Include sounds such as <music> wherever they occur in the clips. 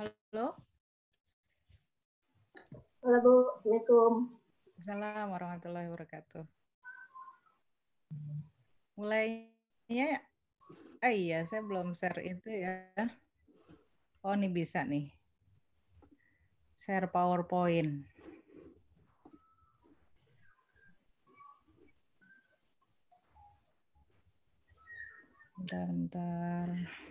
Halo? Halo, Bu. Assalamualaikum. Assalamualaikum warahmatullahi wabarakatuh. Mulainya, eh, iya, saya belum share itu ya. Oh, ini bisa nih. Share PowerPoint. Bentar, bentar.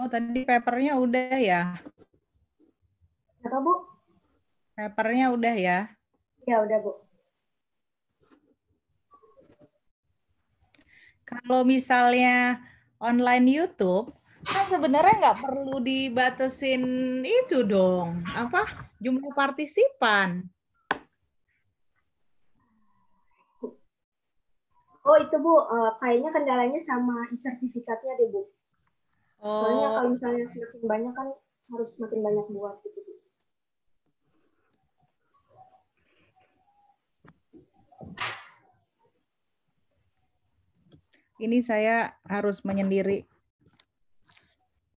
Oh, tadi papernya udah ya? Apa, Bu? Papernya udah ya? Ya, udah, Bu. Kalau misalnya online YouTube, kan sebenarnya nggak perlu dibatasin itu dong. Apa? Jumlah partisipan. Oh, itu Bu. Eh, kayaknya kendalanya sama sertifikatnya deh, Bu. Oh. Soalnya kalau misalnya semakin banyak kan harus makin banyak buat gitu. Ini saya harus menyendiri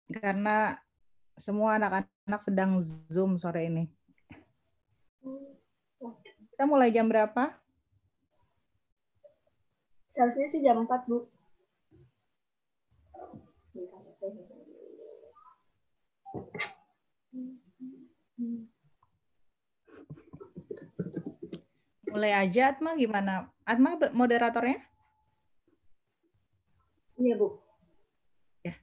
karena semua anak-anak sedang zoom sore ini. Kita mulai jam berapa? Seharusnya sih jam 4, Bu. Mulai aja Atma gimana? Atma moderatornya? Iya, Bu. Ya.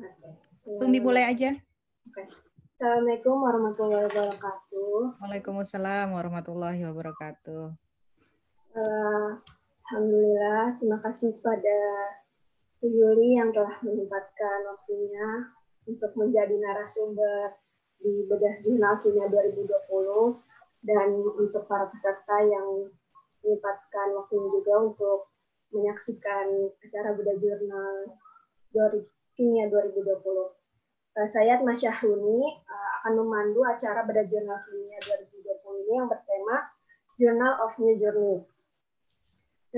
Langsung dimulai aja. Assalamualaikum warahmatullahi wabarakatuh. Waalaikumsalam warahmatullahi wabarakatuh. Eh, Alhamdulillah, terima kasih pada Yuli yang telah menyempatkan waktunya untuk menjadi narasumber di Bedah Jurnal Kimia 2020 dan untuk para peserta yang menyempatkan waktunya juga untuk menyaksikan acara Bedah Jurnal Kimia 2020. Uh, saya Mas Yahuni, uh, eh, akan memandu acara Beda Jurnal Kimia 2020 ini yang bertema Journal of New Journey.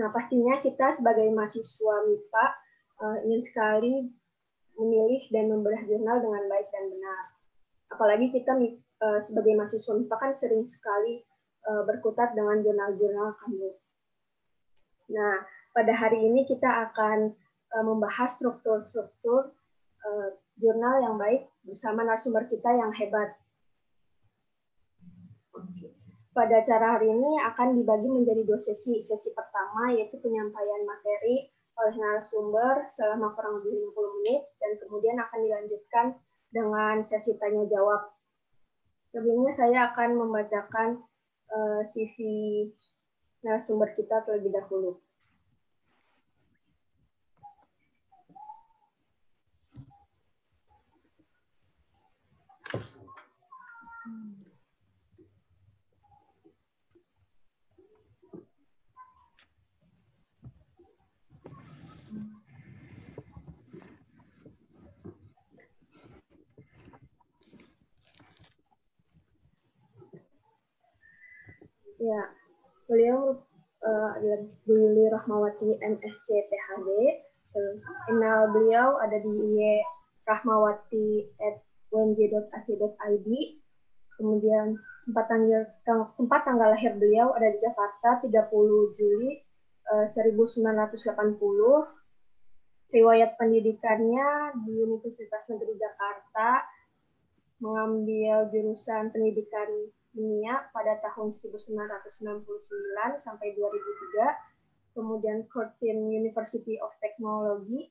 Nah, pastinya kita sebagai mahasiswa MIPA eh, ingin sekali memilih dan membelah jurnal dengan baik dan benar. Apalagi kita eh, sebagai mahasiswa MIPA kan sering sekali berkutat dengan jurnal-jurnal kami. Nah, pada hari ini kita akan membahas struktur-struktur uh, jurnal yang baik bersama narasumber kita yang hebat. Pada acara hari ini akan dibagi menjadi dua sesi. Sesi pertama yaitu penyampaian materi oleh narasumber selama kurang lebih 50 menit dan kemudian akan dilanjutkan dengan sesi tanya jawab. Sebelumnya saya akan membacakan uh, eh, CV narasumber kita terlebih dahulu. Ya, beliau uh, adalah Billy Rahmawati MSc PhD. Terus email beliau ada di e rahmawati at wnj.ac.id. Kemudian tempat tanggal, tempat tanggal lahir beliau ada di Jakarta 30 Juli eh, uh, 1980. Riwayat pendidikannya di Universitas Negeri Jakarta mengambil jurusan pendidikan dunia pada tahun 1969 sampai 2003, kemudian Curtin University of Technology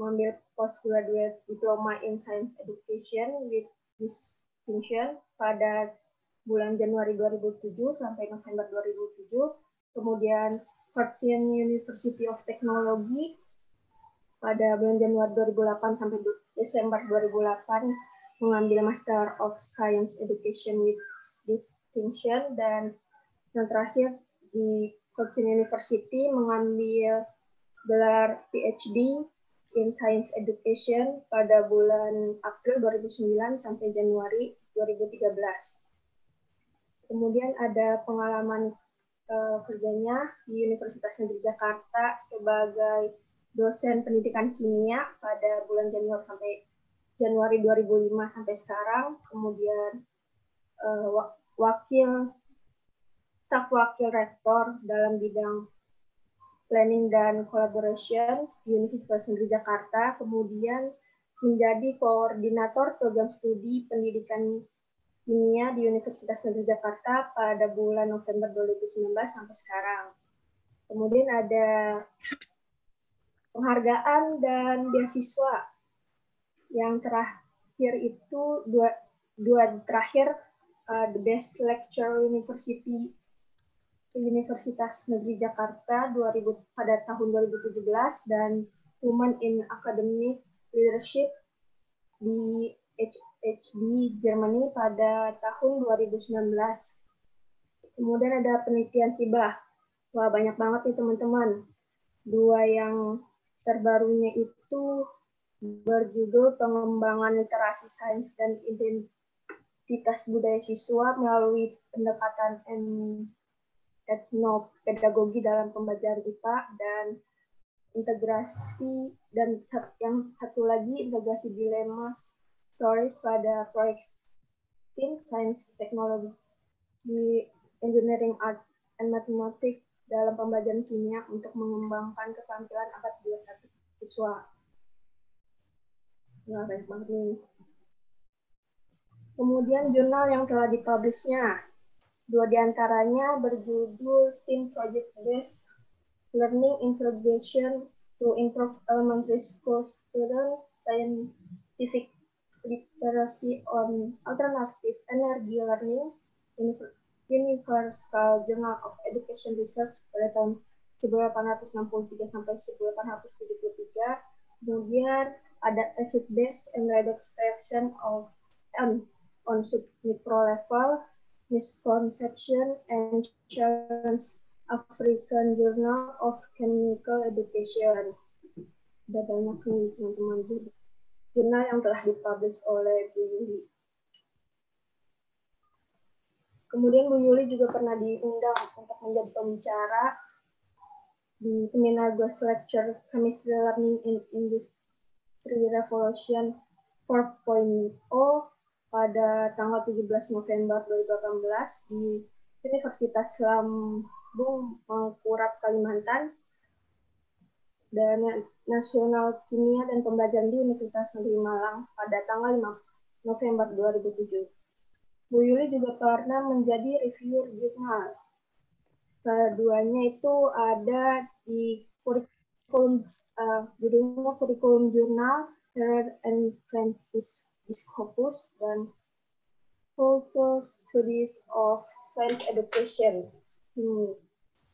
mengambil postgraduate diploma in science education with distinction pada bulan Januari 2007 sampai November 2007. Kemudian Curtin University of Technology pada bulan Januari 2008 sampai Desember 2008 mengambil Master of Science Education with distinction dan yang terakhir di Fortune University mengambil gelar PhD in Science Education pada bulan April 2009 sampai Januari 2013. Kemudian ada pengalaman uh, kerjanya di Universitas Negeri Jakarta sebagai dosen pendidikan kimia pada bulan Januari sampai Januari 2005 sampai sekarang. Kemudian uh, wakil staf wakil rektor dalam bidang planning dan collaboration di Universitas Negeri Jakarta, kemudian menjadi koordinator program studi pendidikan kimia di Universitas Negeri Jakarta pada bulan November 2019 sampai sekarang. Kemudian ada penghargaan dan beasiswa yang terakhir itu dua dua terakhir uh, the best lecture university Universitas Negeri Jakarta 2000 pada tahun 2017 dan Women in Academic Leadership di HHD Germany pada tahun 2019. Kemudian ada penelitian tiba. Wah, banyak banget nih teman-teman. Dua yang terbarunya itu berjudul pengembangan literasi sains dan ident identitas budaya siswa melalui pendekatan etnopedagogi dalam pembelajaran IPA dan integrasi dan yang satu lagi integrasi dilema stories pada proyek STEAM Science Technology di Engineering Art and Mathematics dalam pembelajaran kimia untuk mengembangkan keterampilan abad 21 siswa. Nah, banyak banget nih. Kemudian jurnal yang telah dipublishnya. Dua diantaranya berjudul STEAM Project Based Learning Integration to Improve Elementary School Student Scientific Literacy on Alternative Energy Learning Universal Journal of Education Research pada tahun 1863 sampai 1873. Kemudian ada acid Based and reduction of um, on sub-micro level, Misconception and Challenge African Journal of Chemical Education. Ada banyak nih teman-teman jurnal yang telah dipublish oleh Bu Yuli. Kemudian Bu Yuli juga pernah diundang untuk menjadi pembicara di seminar Guest Lecture Chemistry Learning in Industry Revolution 4.0 pada tanggal 17 November 2018 di Universitas Lambung Mangkurat Kalimantan dan Nasional Kimia dan Pembelajaran di Universitas Negeri Malang pada tanggal 5 November 2007. Bu Yuli juga pernah menjadi reviewer jurnal. Keduanya itu ada di kurikulum uh, judulnya kurikulum jurnal Herod and Francis Scopus dan Culture Studies of Science Education. Hmm.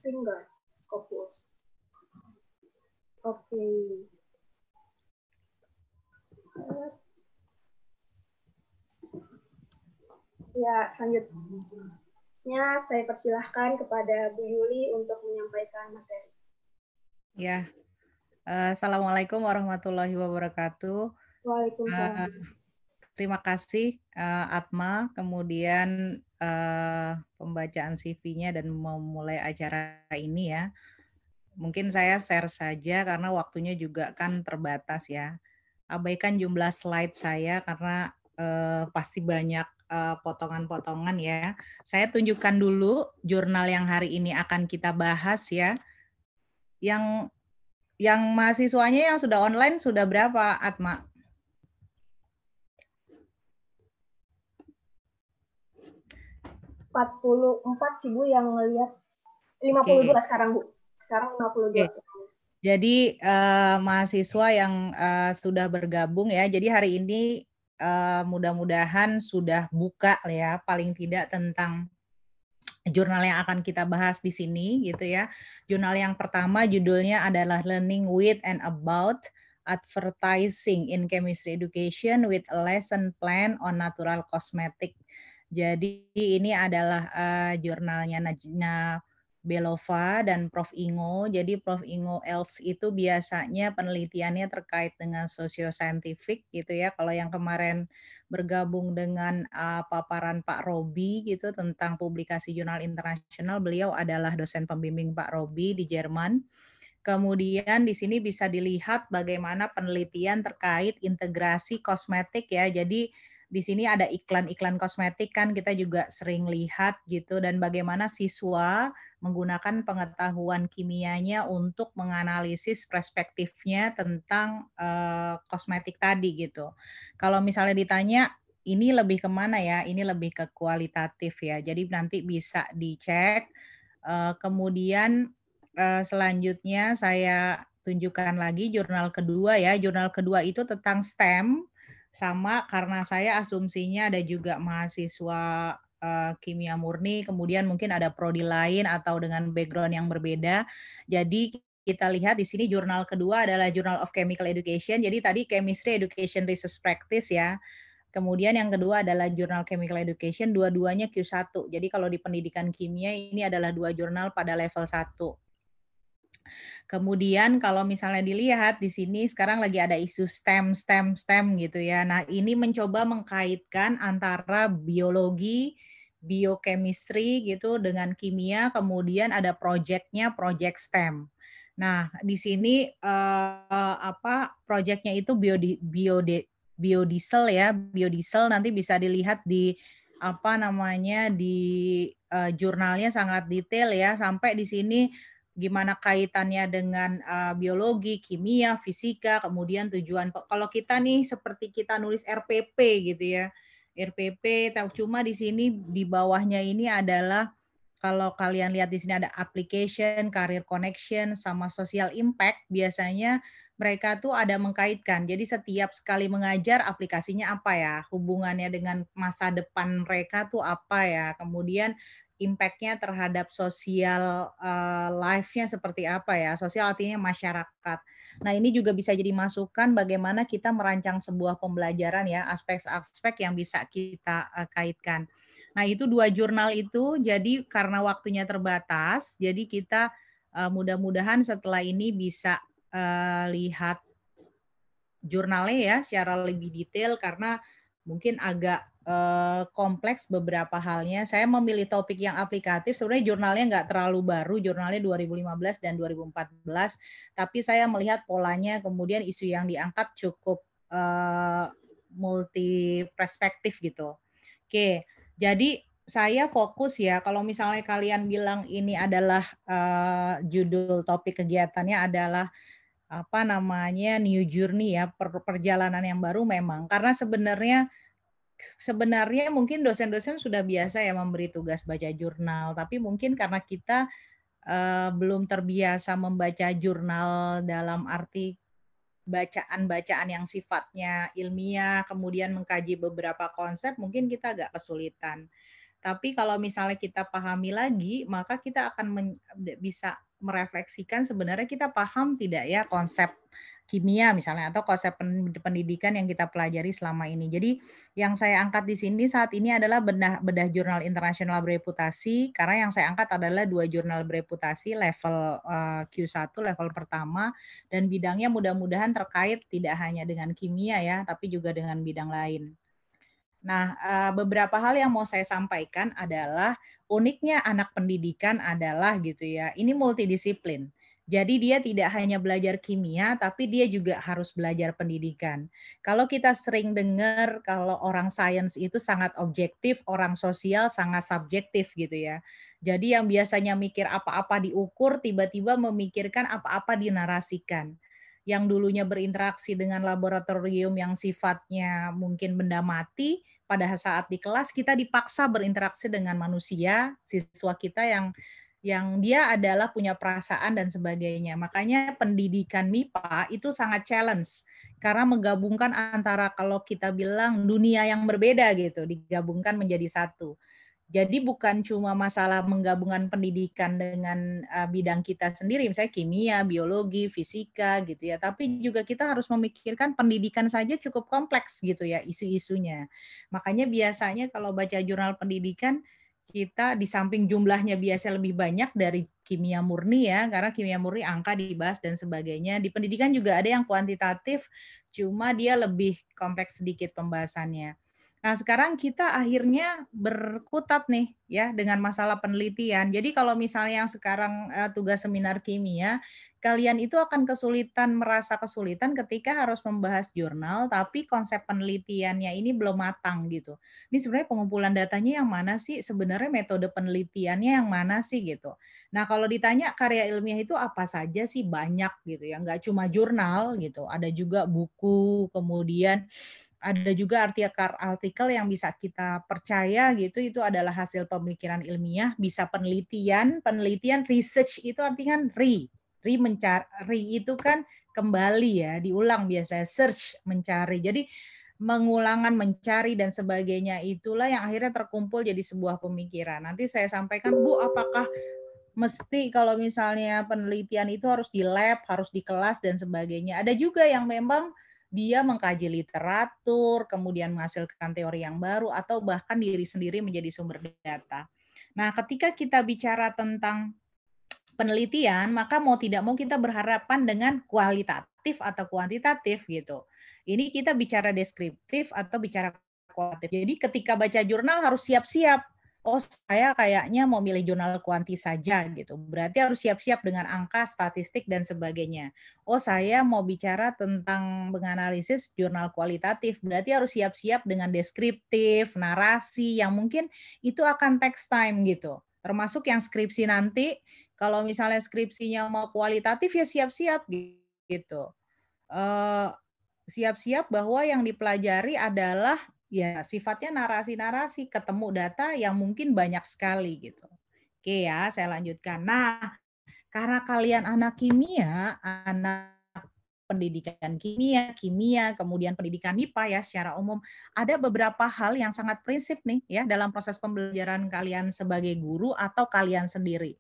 Finger Scopus. Oke. Okay. Ya, selanjutnya saya persilahkan kepada Bu Yuli untuk menyampaikan materi. Ya, eh, Assalamualaikum warahmatullahi wabarakatuh. Waalaikumsalam. Uh, terima kasih uh, Atma, kemudian uh, pembacaan CV-nya dan memulai acara ini ya. Mungkin saya share saja karena waktunya juga kan terbatas ya. Abaikan jumlah slide saya karena uh, pasti banyak potongan-potongan uh, ya. Saya tunjukkan dulu jurnal yang hari ini akan kita bahas ya. Yang yang mahasiswanya yang sudah online sudah berapa Atma? 44 sih Bu yang ngelihat 52 okay. sekarang Bu. Sekarang 52. Okay. Iya. Jadi uh, mahasiswa yang uh, sudah bergabung ya. Jadi hari ini uh, mudah-mudahan sudah buka ya paling tidak tentang jurnal yang akan kita bahas di sini gitu ya. Jurnal yang pertama judulnya adalah Learning with and about advertising in chemistry education with a lesson plan on natural cosmetic jadi ini adalah uh, jurnalnya Najna Belova dan Prof. Ingo. Jadi Prof. Ingo Els itu biasanya penelitiannya terkait dengan sosio-scientific gitu ya. Kalau yang kemarin bergabung dengan uh, paparan Pak Robi gitu tentang publikasi jurnal internasional, beliau adalah dosen pembimbing Pak Robi di Jerman. Kemudian di sini bisa dilihat bagaimana penelitian terkait integrasi kosmetik ya. Jadi di sini ada iklan-iklan kosmetik kan kita juga sering lihat gitu dan bagaimana siswa menggunakan pengetahuan kimianya untuk menganalisis perspektifnya tentang uh, kosmetik tadi gitu. Kalau misalnya ditanya ini lebih kemana ya? Ini lebih ke kualitatif ya. Jadi nanti bisa dicek. Uh, kemudian uh, selanjutnya saya tunjukkan lagi jurnal kedua ya. Jurnal kedua itu tentang STEM sama karena saya asumsinya ada juga mahasiswa eh, kimia murni, kemudian mungkin ada prodi lain atau dengan background yang berbeda. Jadi kita lihat di sini jurnal kedua adalah Journal of Chemical Education. Jadi tadi Chemistry Education Research Practice ya. Kemudian yang kedua adalah Journal Chemical Education, dua-duanya Q1. Jadi kalau di pendidikan kimia ini adalah dua jurnal pada level 1. Kemudian kalau misalnya dilihat di sini sekarang lagi ada isu STEM, STEM, STEM gitu ya. Nah ini mencoba mengkaitkan antara biologi, biochemistry gitu dengan kimia, kemudian ada projectnya project STEM. Nah di sini eh, apa projectnya itu bio bio biodiesel ya, biodiesel nanti bisa dilihat di apa namanya di uh, jurnalnya sangat detail ya sampai di sini gimana kaitannya dengan uh, biologi, kimia, fisika, kemudian tujuan kalau kita nih seperti kita nulis RPP gitu ya. RPP Tahu cuma di sini di bawahnya ini adalah kalau kalian lihat di sini ada application, career connection sama social impact biasanya mereka tuh ada mengkaitkan. Jadi setiap sekali mengajar aplikasinya apa ya, hubungannya dengan masa depan mereka tuh apa ya. Kemudian impactnya terhadap sosial uh, life-nya seperti apa ya. Sosial artinya masyarakat. Nah ini juga bisa jadi masukan bagaimana kita merancang sebuah pembelajaran ya, aspek-aspek yang bisa kita uh, kaitkan. Nah itu dua jurnal itu, jadi karena waktunya terbatas, jadi kita uh, mudah-mudahan setelah ini bisa uh, lihat jurnalnya ya secara lebih detail karena mungkin agak eh, kompleks beberapa halnya. Saya memilih topik yang aplikatif. Sebenarnya jurnalnya nggak terlalu baru, jurnalnya 2015 dan 2014, tapi saya melihat polanya kemudian isu yang diangkat cukup eh, multi perspektif gitu. Oke, jadi saya fokus ya kalau misalnya kalian bilang ini adalah eh, judul topik kegiatannya adalah apa namanya new journey ya per, perjalanan yang baru memang karena sebenarnya sebenarnya mungkin dosen-dosen sudah biasa ya memberi tugas baca jurnal, tapi mungkin karena kita uh, belum terbiasa membaca jurnal dalam arti bacaan-bacaan yang sifatnya ilmiah, kemudian mengkaji beberapa konsep, mungkin kita agak kesulitan. Tapi kalau misalnya kita pahami lagi, maka kita akan bisa merefleksikan sebenarnya kita paham tidak ya konsep kimia misalnya atau konsep pendidikan yang kita pelajari selama ini. Jadi yang saya angkat di sini saat ini adalah bedah bedah jurnal internasional bereputasi karena yang saya angkat adalah dua jurnal bereputasi level eh, Q1 level pertama dan bidangnya mudah-mudahan terkait tidak hanya dengan kimia ya tapi juga dengan bidang lain. Nah, eh, beberapa hal yang mau saya sampaikan adalah uniknya anak pendidikan adalah gitu ya, ini multidisiplin. Jadi dia tidak hanya belajar kimia, tapi dia juga harus belajar pendidikan. Kalau kita sering dengar kalau orang sains itu sangat objektif, orang sosial sangat subjektif gitu ya. Jadi yang biasanya mikir apa-apa diukur, tiba-tiba memikirkan apa-apa dinarasikan yang dulunya berinteraksi dengan laboratorium yang sifatnya mungkin benda mati, pada saat di kelas kita dipaksa berinteraksi dengan manusia, siswa kita yang yang dia adalah punya perasaan dan sebagainya. Makanya pendidikan MIPA itu sangat challenge karena menggabungkan antara kalau kita bilang dunia yang berbeda gitu, digabungkan menjadi satu. Jadi bukan cuma masalah menggabungkan pendidikan dengan uh, bidang kita sendiri, misalnya kimia, biologi, fisika gitu ya, tapi juga kita harus memikirkan pendidikan saja cukup kompleks gitu ya isu-isunya. Makanya biasanya kalau baca jurnal pendidikan kita di samping jumlahnya biasa lebih banyak dari kimia murni ya karena kimia murni angka dibahas dan sebagainya di pendidikan juga ada yang kuantitatif cuma dia lebih kompleks sedikit pembahasannya Nah, sekarang kita akhirnya berkutat nih ya dengan masalah penelitian. Jadi kalau misalnya yang sekarang uh, tugas seminar kimia, kalian itu akan kesulitan merasa kesulitan ketika harus membahas jurnal tapi konsep penelitiannya ini belum matang gitu. Ini sebenarnya pengumpulan datanya yang mana sih? Sebenarnya metode penelitiannya yang mana sih gitu. Nah, kalau ditanya karya ilmiah itu apa saja sih banyak gitu ya. Enggak cuma jurnal gitu, ada juga buku, kemudian ada juga artikel-artikel yang bisa kita percaya gitu itu adalah hasil pemikiran ilmiah bisa penelitian penelitian research itu artinya re re mencari itu kan kembali ya diulang biasanya search mencari jadi mengulangan mencari dan sebagainya itulah yang akhirnya terkumpul jadi sebuah pemikiran nanti saya sampaikan bu apakah mesti kalau misalnya penelitian itu harus di lab harus di kelas dan sebagainya ada juga yang memang dia mengkaji literatur, kemudian menghasilkan teori yang baru, atau bahkan diri sendiri menjadi sumber data. Nah, ketika kita bicara tentang penelitian, maka mau tidak mau kita berharapan dengan kualitatif atau kuantitatif gitu. Ini kita bicara deskriptif atau bicara kualitatif. Jadi ketika baca jurnal harus siap-siap oh saya kayaknya mau milih jurnal kuanti saja gitu. Berarti harus siap-siap dengan angka, statistik dan sebagainya. Oh saya mau bicara tentang menganalisis jurnal kualitatif. Berarti harus siap-siap dengan deskriptif, narasi yang mungkin itu akan text time gitu. Termasuk yang skripsi nanti, kalau misalnya skripsinya mau kualitatif ya siap-siap gitu. Uh, siap-siap bahwa yang dipelajari adalah ya sifatnya narasi-narasi ketemu data yang mungkin banyak sekali gitu. Oke ya, saya lanjutkan. Nah, karena kalian anak kimia, anak pendidikan kimia, kimia, kemudian pendidikan IPA ya secara umum, ada beberapa hal yang sangat prinsip nih ya dalam proses pembelajaran kalian sebagai guru atau kalian sendiri.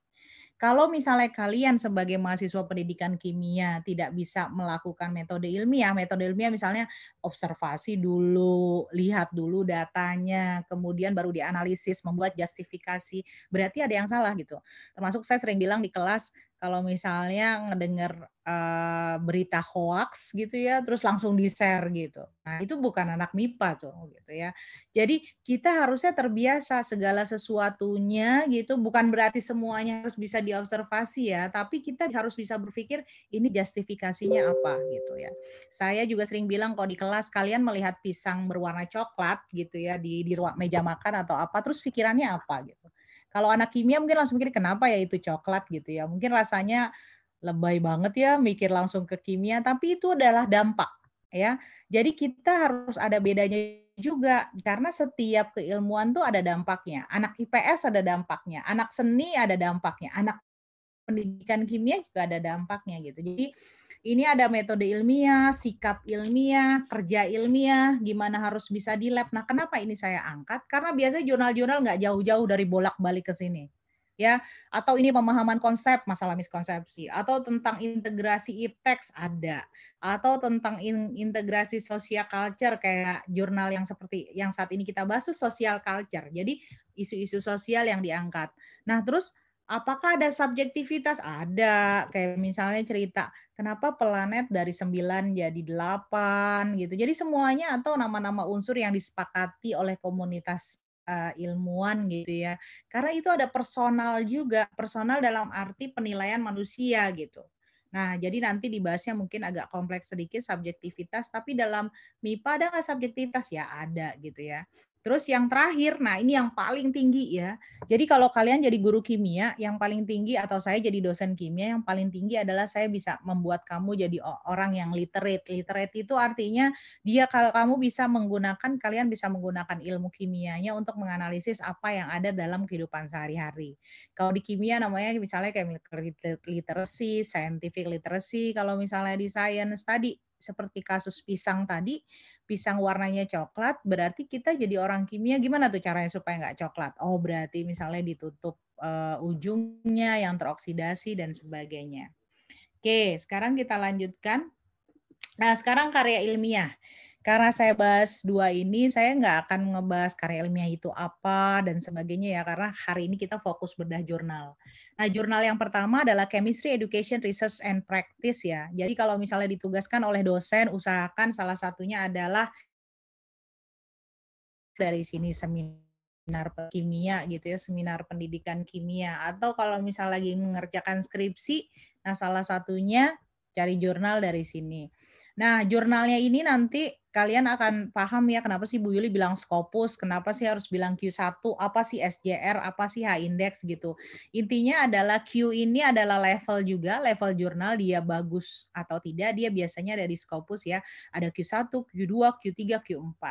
Kalau misalnya kalian sebagai mahasiswa pendidikan kimia tidak bisa melakukan metode ilmiah, metode ilmiah misalnya observasi dulu, lihat dulu datanya, kemudian baru dianalisis, membuat justifikasi, berarti ada yang salah gitu. Termasuk saya sering bilang di kelas, kalau misalnya ngedenger uh, berita hoax gitu ya, terus langsung di-share gitu. Nah, itu bukan anak MIPA tuh gitu ya. Jadi kita harusnya terbiasa segala sesuatunya gitu, bukan berarti semuanya harus bisa diobservasi ya, tapi kita harus bisa berpikir ini justifikasinya apa gitu ya. Saya juga sering bilang kalau di kelas kalian melihat pisang berwarna coklat gitu ya di di ruang meja makan atau apa, terus pikirannya apa gitu kalau anak kimia mungkin langsung mikir kenapa ya itu coklat gitu ya. Mungkin rasanya lebay banget ya mikir langsung ke kimia, tapi itu adalah dampak ya. Jadi kita harus ada bedanya juga karena setiap keilmuan tuh ada dampaknya. Anak IPS ada dampaknya, anak seni ada dampaknya, anak pendidikan kimia juga ada dampaknya gitu. Jadi ini ada metode ilmiah, sikap ilmiah, kerja ilmiah, gimana harus bisa di lab. Nah, kenapa ini saya angkat? Karena biasanya jurnal-jurnal nggak jauh-jauh dari bolak-balik ke sini. Ya, atau ini pemahaman konsep masalah miskonsepsi atau tentang integrasi e-text ada atau tentang integrasi sosial culture kayak jurnal yang seperti yang saat ini kita bahas itu sosial culture. Jadi isu-isu sosial yang diangkat. Nah, terus Apakah ada subjektivitas? Ada. Kayak misalnya cerita, kenapa planet dari 9 jadi 8 gitu. Jadi semuanya atau nama-nama unsur yang disepakati oleh komunitas uh, ilmuwan gitu ya. Karena itu ada personal juga, personal dalam arti penilaian manusia gitu. Nah, jadi nanti dibahasnya mungkin agak kompleks sedikit subjektivitas, tapi dalam MIPA ada nggak subjektivitas? Ya ada gitu ya. Terus yang terakhir, nah ini yang paling tinggi ya. Jadi kalau kalian jadi guru kimia, yang paling tinggi atau saya jadi dosen kimia, yang paling tinggi adalah saya bisa membuat kamu jadi orang yang literate. Literate itu artinya dia kalau kamu bisa menggunakan, kalian bisa menggunakan ilmu kimianya untuk menganalisis apa yang ada dalam kehidupan sehari-hari. Kalau di kimia namanya misalnya kayak literacy, scientific literacy, kalau misalnya di science tadi seperti kasus pisang tadi, pisang warnanya coklat, berarti kita jadi orang kimia gimana tuh caranya supaya nggak coklat? Oh, berarti misalnya ditutup uh, ujungnya yang teroksidasi dan sebagainya. Oke, sekarang kita lanjutkan. Nah, sekarang karya ilmiah karena saya bahas dua ini, saya nggak akan ngebahas karya ilmiah itu apa dan sebagainya ya, karena hari ini kita fokus bedah jurnal. Nah, jurnal yang pertama adalah Chemistry Education Research and Practice ya. Jadi kalau misalnya ditugaskan oleh dosen, usahakan salah satunya adalah dari sini seminar kimia gitu ya, seminar pendidikan kimia. Atau kalau misalnya lagi mengerjakan skripsi, nah salah satunya cari jurnal dari sini. Nah, jurnalnya ini nanti kalian akan paham ya kenapa sih Bu Yuli bilang Scopus, kenapa sih harus bilang Q1, apa sih SJR, apa sih H-index gitu. Intinya adalah Q ini adalah level juga, level jurnal dia bagus atau tidak, dia biasanya ada di Scopus ya. Ada Q1, Q2, Q3, Q4.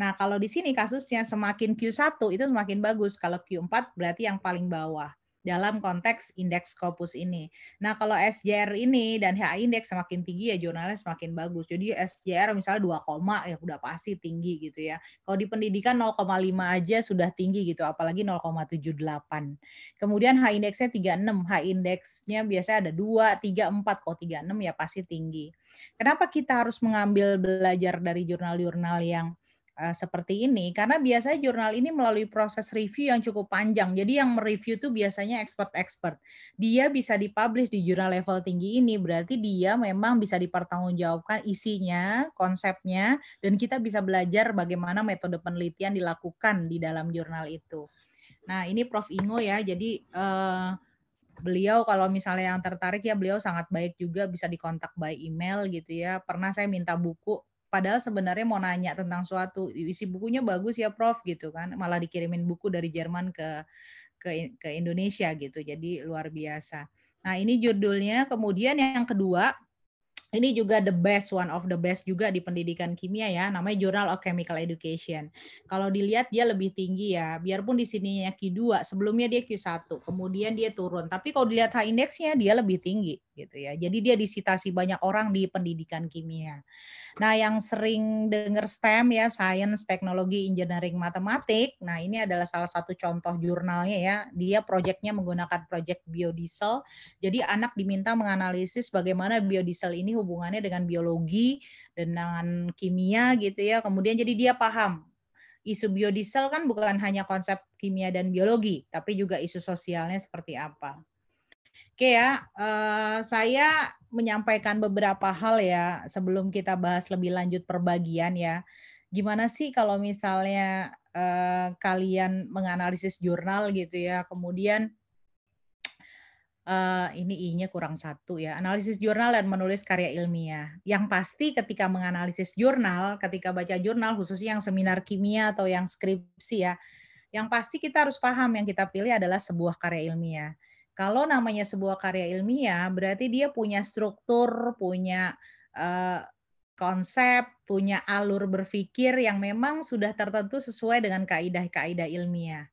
Nah, kalau di sini kasusnya semakin Q1 itu semakin bagus, kalau Q4 berarti yang paling bawah dalam konteks indeks Scopus ini. Nah, kalau SJR ini dan HA indeks semakin tinggi ya jurnalnya semakin bagus. Jadi SJR misalnya 2, ya udah pasti tinggi gitu ya. Kalau di pendidikan 0,5 aja sudah tinggi gitu, apalagi 0,78. Kemudian HI indeksnya 36. HI indeksnya biasanya ada 2, 3, 4. Kalau 36 ya pasti tinggi. Kenapa kita harus mengambil belajar dari jurnal-jurnal yang Eh, seperti ini karena biasanya jurnal ini melalui proses review yang cukup panjang. Jadi yang mereview itu biasanya expert-expert. Dia bisa dipublish di jurnal level tinggi ini berarti dia memang bisa dipertanggungjawabkan isinya, konsepnya dan kita bisa belajar bagaimana metode penelitian dilakukan di dalam jurnal itu. Nah, ini Prof Ingo ya. Jadi uh, beliau kalau misalnya yang tertarik ya beliau sangat baik juga bisa dikontak by email gitu ya. Pernah saya minta buku padahal sebenarnya mau nanya tentang suatu isi bukunya bagus ya prof gitu kan malah dikirimin buku dari Jerman ke ke ke Indonesia gitu jadi luar biasa nah ini judulnya kemudian yang kedua ini juga the best one of the best juga di pendidikan kimia ya namanya Journal of Chemical Education kalau dilihat dia lebih tinggi ya biarpun di sininya Q2 sebelumnya dia Q1 kemudian dia turun tapi kalau dilihat H indeksnya dia lebih tinggi gitu ya jadi dia disitasi banyak orang di pendidikan kimia Nah, yang sering dengar STEM ya, Science, Teknologi, Engineering, Matematik. Nah, ini adalah salah satu contoh jurnalnya ya. Dia proyeknya menggunakan proyek biodiesel. Jadi anak diminta menganalisis bagaimana biodiesel ini hubungannya dengan biologi, dan dengan kimia gitu ya. Kemudian jadi dia paham isu biodiesel kan bukan hanya konsep kimia dan biologi, tapi juga isu sosialnya seperti apa. Oke ya, uh, saya menyampaikan beberapa hal ya sebelum kita bahas lebih lanjut perbagian ya. Gimana sih kalau misalnya uh, kalian menganalisis jurnal gitu ya, kemudian uh, ini i-nya kurang satu ya. Analisis jurnal dan menulis karya ilmiah. Yang pasti ketika menganalisis jurnal, ketika baca jurnal khususnya yang seminar kimia atau yang skripsi ya, yang pasti kita harus paham yang kita pilih adalah sebuah karya ilmiah kalau namanya sebuah karya ilmiah, berarti dia punya struktur, punya uh, konsep, punya alur berpikir yang memang sudah tertentu sesuai dengan kaidah-kaidah ilmiah.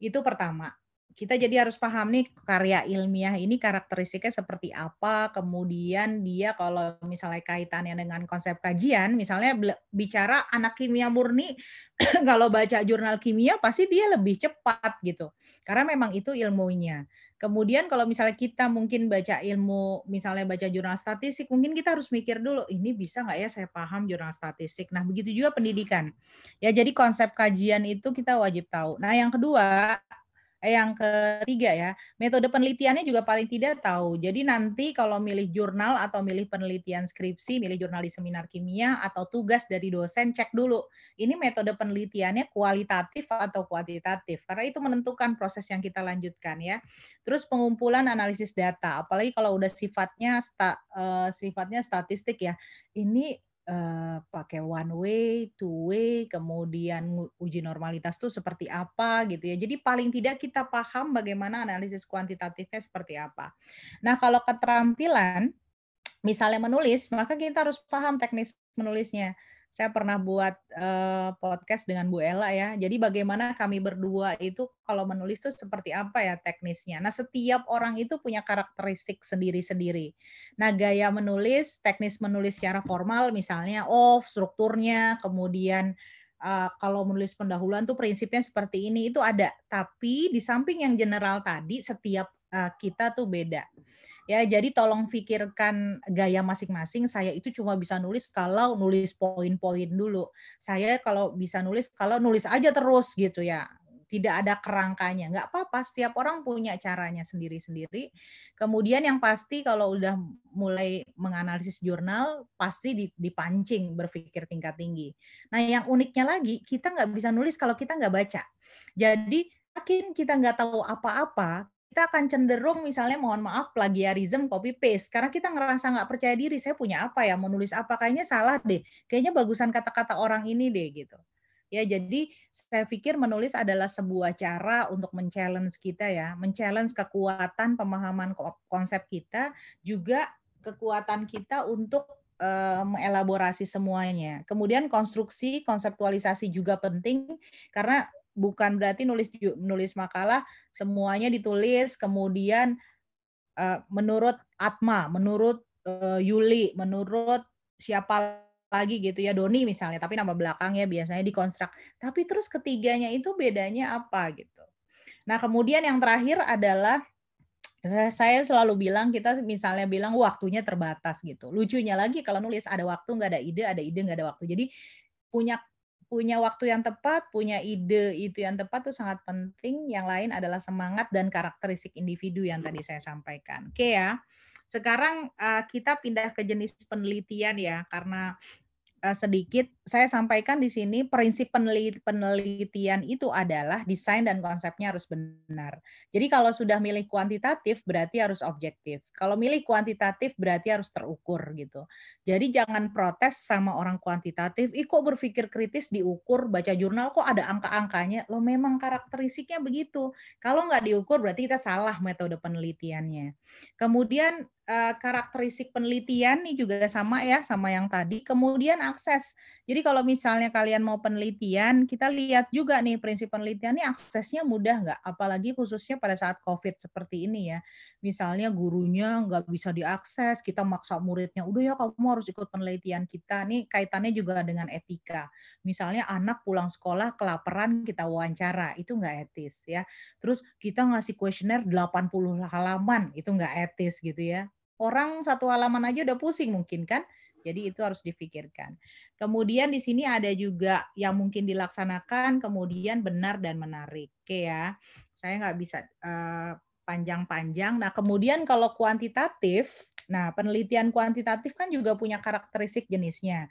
Itu pertama. Kita jadi harus paham nih karya ilmiah ini karakteristiknya seperti apa, kemudian dia kalau misalnya kaitannya dengan konsep kajian, misalnya bicara anak kimia murni, <clears throat> kalau baca jurnal kimia pasti dia lebih cepat gitu. Karena memang itu ilmunya. Kemudian kalau misalnya kita mungkin baca ilmu, misalnya baca jurnal statistik, mungkin kita harus mikir dulu, ini bisa nggak ya saya paham jurnal statistik. Nah, begitu juga pendidikan. Ya, jadi konsep kajian itu kita wajib tahu. Nah, yang kedua, Eh, yang ketiga ya, metode penelitiannya juga paling tidak tahu. Jadi nanti kalau milih jurnal atau milih penelitian skripsi, milih jurnal di seminar kimia atau tugas dari dosen, cek dulu. Ini metode penelitiannya kualitatif atau kuantitatif. Karena itu menentukan proses yang kita lanjutkan ya. Terus pengumpulan analisis data, apalagi kalau udah sifatnya sta, uh, sifatnya statistik ya. Ini Eh, pakai one way, two way, kemudian uji normalitas tuh seperti apa gitu ya. Jadi paling tidak kita paham bagaimana analisis kuantitatifnya seperti apa. Nah kalau keterampilan, misalnya menulis, maka kita harus paham teknis menulisnya saya pernah buat uh, podcast dengan Bu Ella ya. Jadi bagaimana kami berdua itu kalau menulis itu seperti apa ya teknisnya. Nah, setiap orang itu punya karakteristik sendiri-sendiri. Nah, gaya menulis, teknis menulis secara formal misalnya, oh strukturnya, kemudian Uh, kalau menulis pendahuluan tuh prinsipnya seperti ini itu ada tapi di samping yang general tadi setiap uh, kita tuh beda Ya, jadi tolong pikirkan gaya masing-masing. Saya itu cuma bisa nulis kalau nulis poin-poin dulu. Saya kalau bisa nulis kalau nulis aja terus gitu ya tidak ada kerangkanya. Nggak apa-apa, setiap orang punya caranya sendiri-sendiri. Kemudian yang pasti kalau udah mulai menganalisis jurnal, pasti dipancing berpikir tingkat tinggi. Nah yang uniknya lagi, kita nggak bisa nulis kalau kita nggak baca. Jadi makin kita nggak tahu apa-apa, kita akan cenderung misalnya mohon maaf plagiarism copy paste karena kita ngerasa nggak percaya diri saya punya apa ya menulis apa kayaknya salah deh kayaknya bagusan kata-kata orang ini deh gitu ya jadi saya pikir menulis adalah sebuah cara untuk men-challenge kita ya men-challenge kekuatan pemahaman konsep kita juga kekuatan kita untuk eh, mengelaborasi semuanya. Kemudian konstruksi, konseptualisasi juga penting karena bukan berarti nulis nulis makalah semuanya ditulis kemudian uh, menurut Atma, menurut uh, Yuli, menurut siapa lagi gitu ya Doni misalnya, tapi nama belakangnya biasanya dikonstruk. Tapi terus ketiganya itu bedanya apa gitu. Nah, kemudian yang terakhir adalah eh, saya selalu bilang kita misalnya bilang waktunya terbatas gitu. Lucunya lagi kalau nulis ada waktu nggak ada ide, ada ide nggak ada waktu. Jadi punya punya waktu yang tepat, punya ide itu yang tepat itu sangat penting. Yang lain adalah semangat dan karakteristik individu yang tadi saya sampaikan. Oke ya. Sekarang eh, kita pindah ke jenis penelitian ya, karena Eh, sedikit saya sampaikan di sini prinsip penelitian itu adalah desain dan konsepnya harus benar. Jadi kalau sudah milih kuantitatif berarti harus objektif. Kalau milih kuantitatif berarti harus terukur gitu. Jadi jangan protes sama orang kuantitatif, ih kok berpikir kritis diukur baca jurnal kok ada angka-angkanya. Lo memang karakteristiknya begitu. Kalau nggak diukur berarti kita salah metode penelitiannya. Kemudian Eh, karakteristik penelitian nih juga sama ya sama yang tadi. Kemudian akses. Jadi kalau misalnya kalian mau penelitian, kita lihat juga nih prinsip penelitian ini aksesnya mudah nggak? Apalagi khususnya pada saat COVID seperti ini ya. Misalnya gurunya nggak bisa diakses, kita maksa muridnya, udah ya kamu harus ikut penelitian kita. Nih kaitannya juga dengan etika. Misalnya anak pulang sekolah kelaparan kita wawancara, itu nggak etis ya. Terus kita ngasih kuesioner 80 halaman, itu nggak etis gitu ya orang satu halaman aja udah pusing mungkin kan. Jadi itu harus dipikirkan. Kemudian di sini ada juga yang mungkin dilaksanakan, kemudian benar dan menarik. Oke ya, saya nggak bisa eh, panjang-panjang. Uh, nah kemudian kalau kuantitatif, nah penelitian kuantitatif kan juga punya karakteristik jenisnya.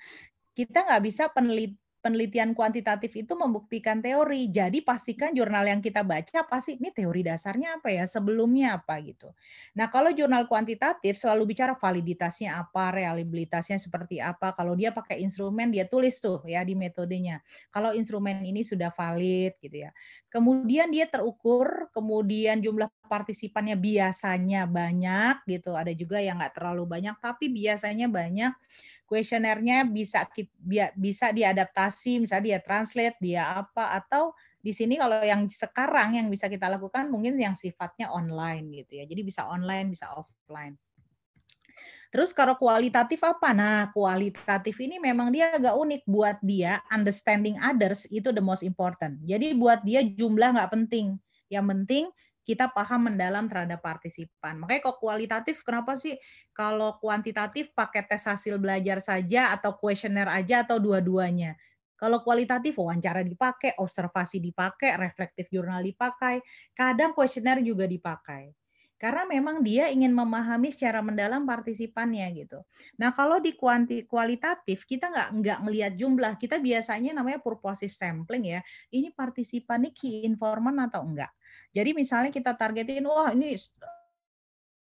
Kita nggak bisa penelit penelitian kuantitatif itu membuktikan teori. Jadi pastikan jurnal yang kita baca pasti ini teori dasarnya apa ya, sebelumnya apa gitu. Nah kalau jurnal kuantitatif selalu bicara validitasnya apa, realibilitasnya seperti apa. Kalau dia pakai instrumen dia tulis tuh ya di metodenya. Kalau instrumen ini sudah valid gitu ya. Kemudian dia terukur, kemudian jumlah partisipannya biasanya banyak gitu. Ada juga yang nggak terlalu banyak tapi biasanya banyak kuesionernya bisa bisa diadaptasi, misalnya dia translate, dia apa atau di sini kalau yang sekarang yang bisa kita lakukan mungkin yang sifatnya online gitu ya. Jadi bisa online, bisa offline. Terus kalau kualitatif apa? Nah, kualitatif ini memang dia agak unik buat dia understanding others itu the most important. Jadi buat dia jumlah nggak penting. Yang penting kita paham mendalam terhadap partisipan. Makanya kok kualitatif kenapa sih kalau kuantitatif pakai tes hasil belajar saja atau kuesioner aja atau dua-duanya? Kalau kualitatif wawancara dipakai, observasi dipakai, reflektif jurnal dipakai, kadang kuesioner juga dipakai karena memang dia ingin memahami secara mendalam partisipannya gitu. Nah kalau di kuanti, kualitatif kita nggak nggak melihat jumlah, kita biasanya namanya purposive sampling ya. Ini partisipan ini key informant atau enggak. Jadi misalnya kita targetin, wah ini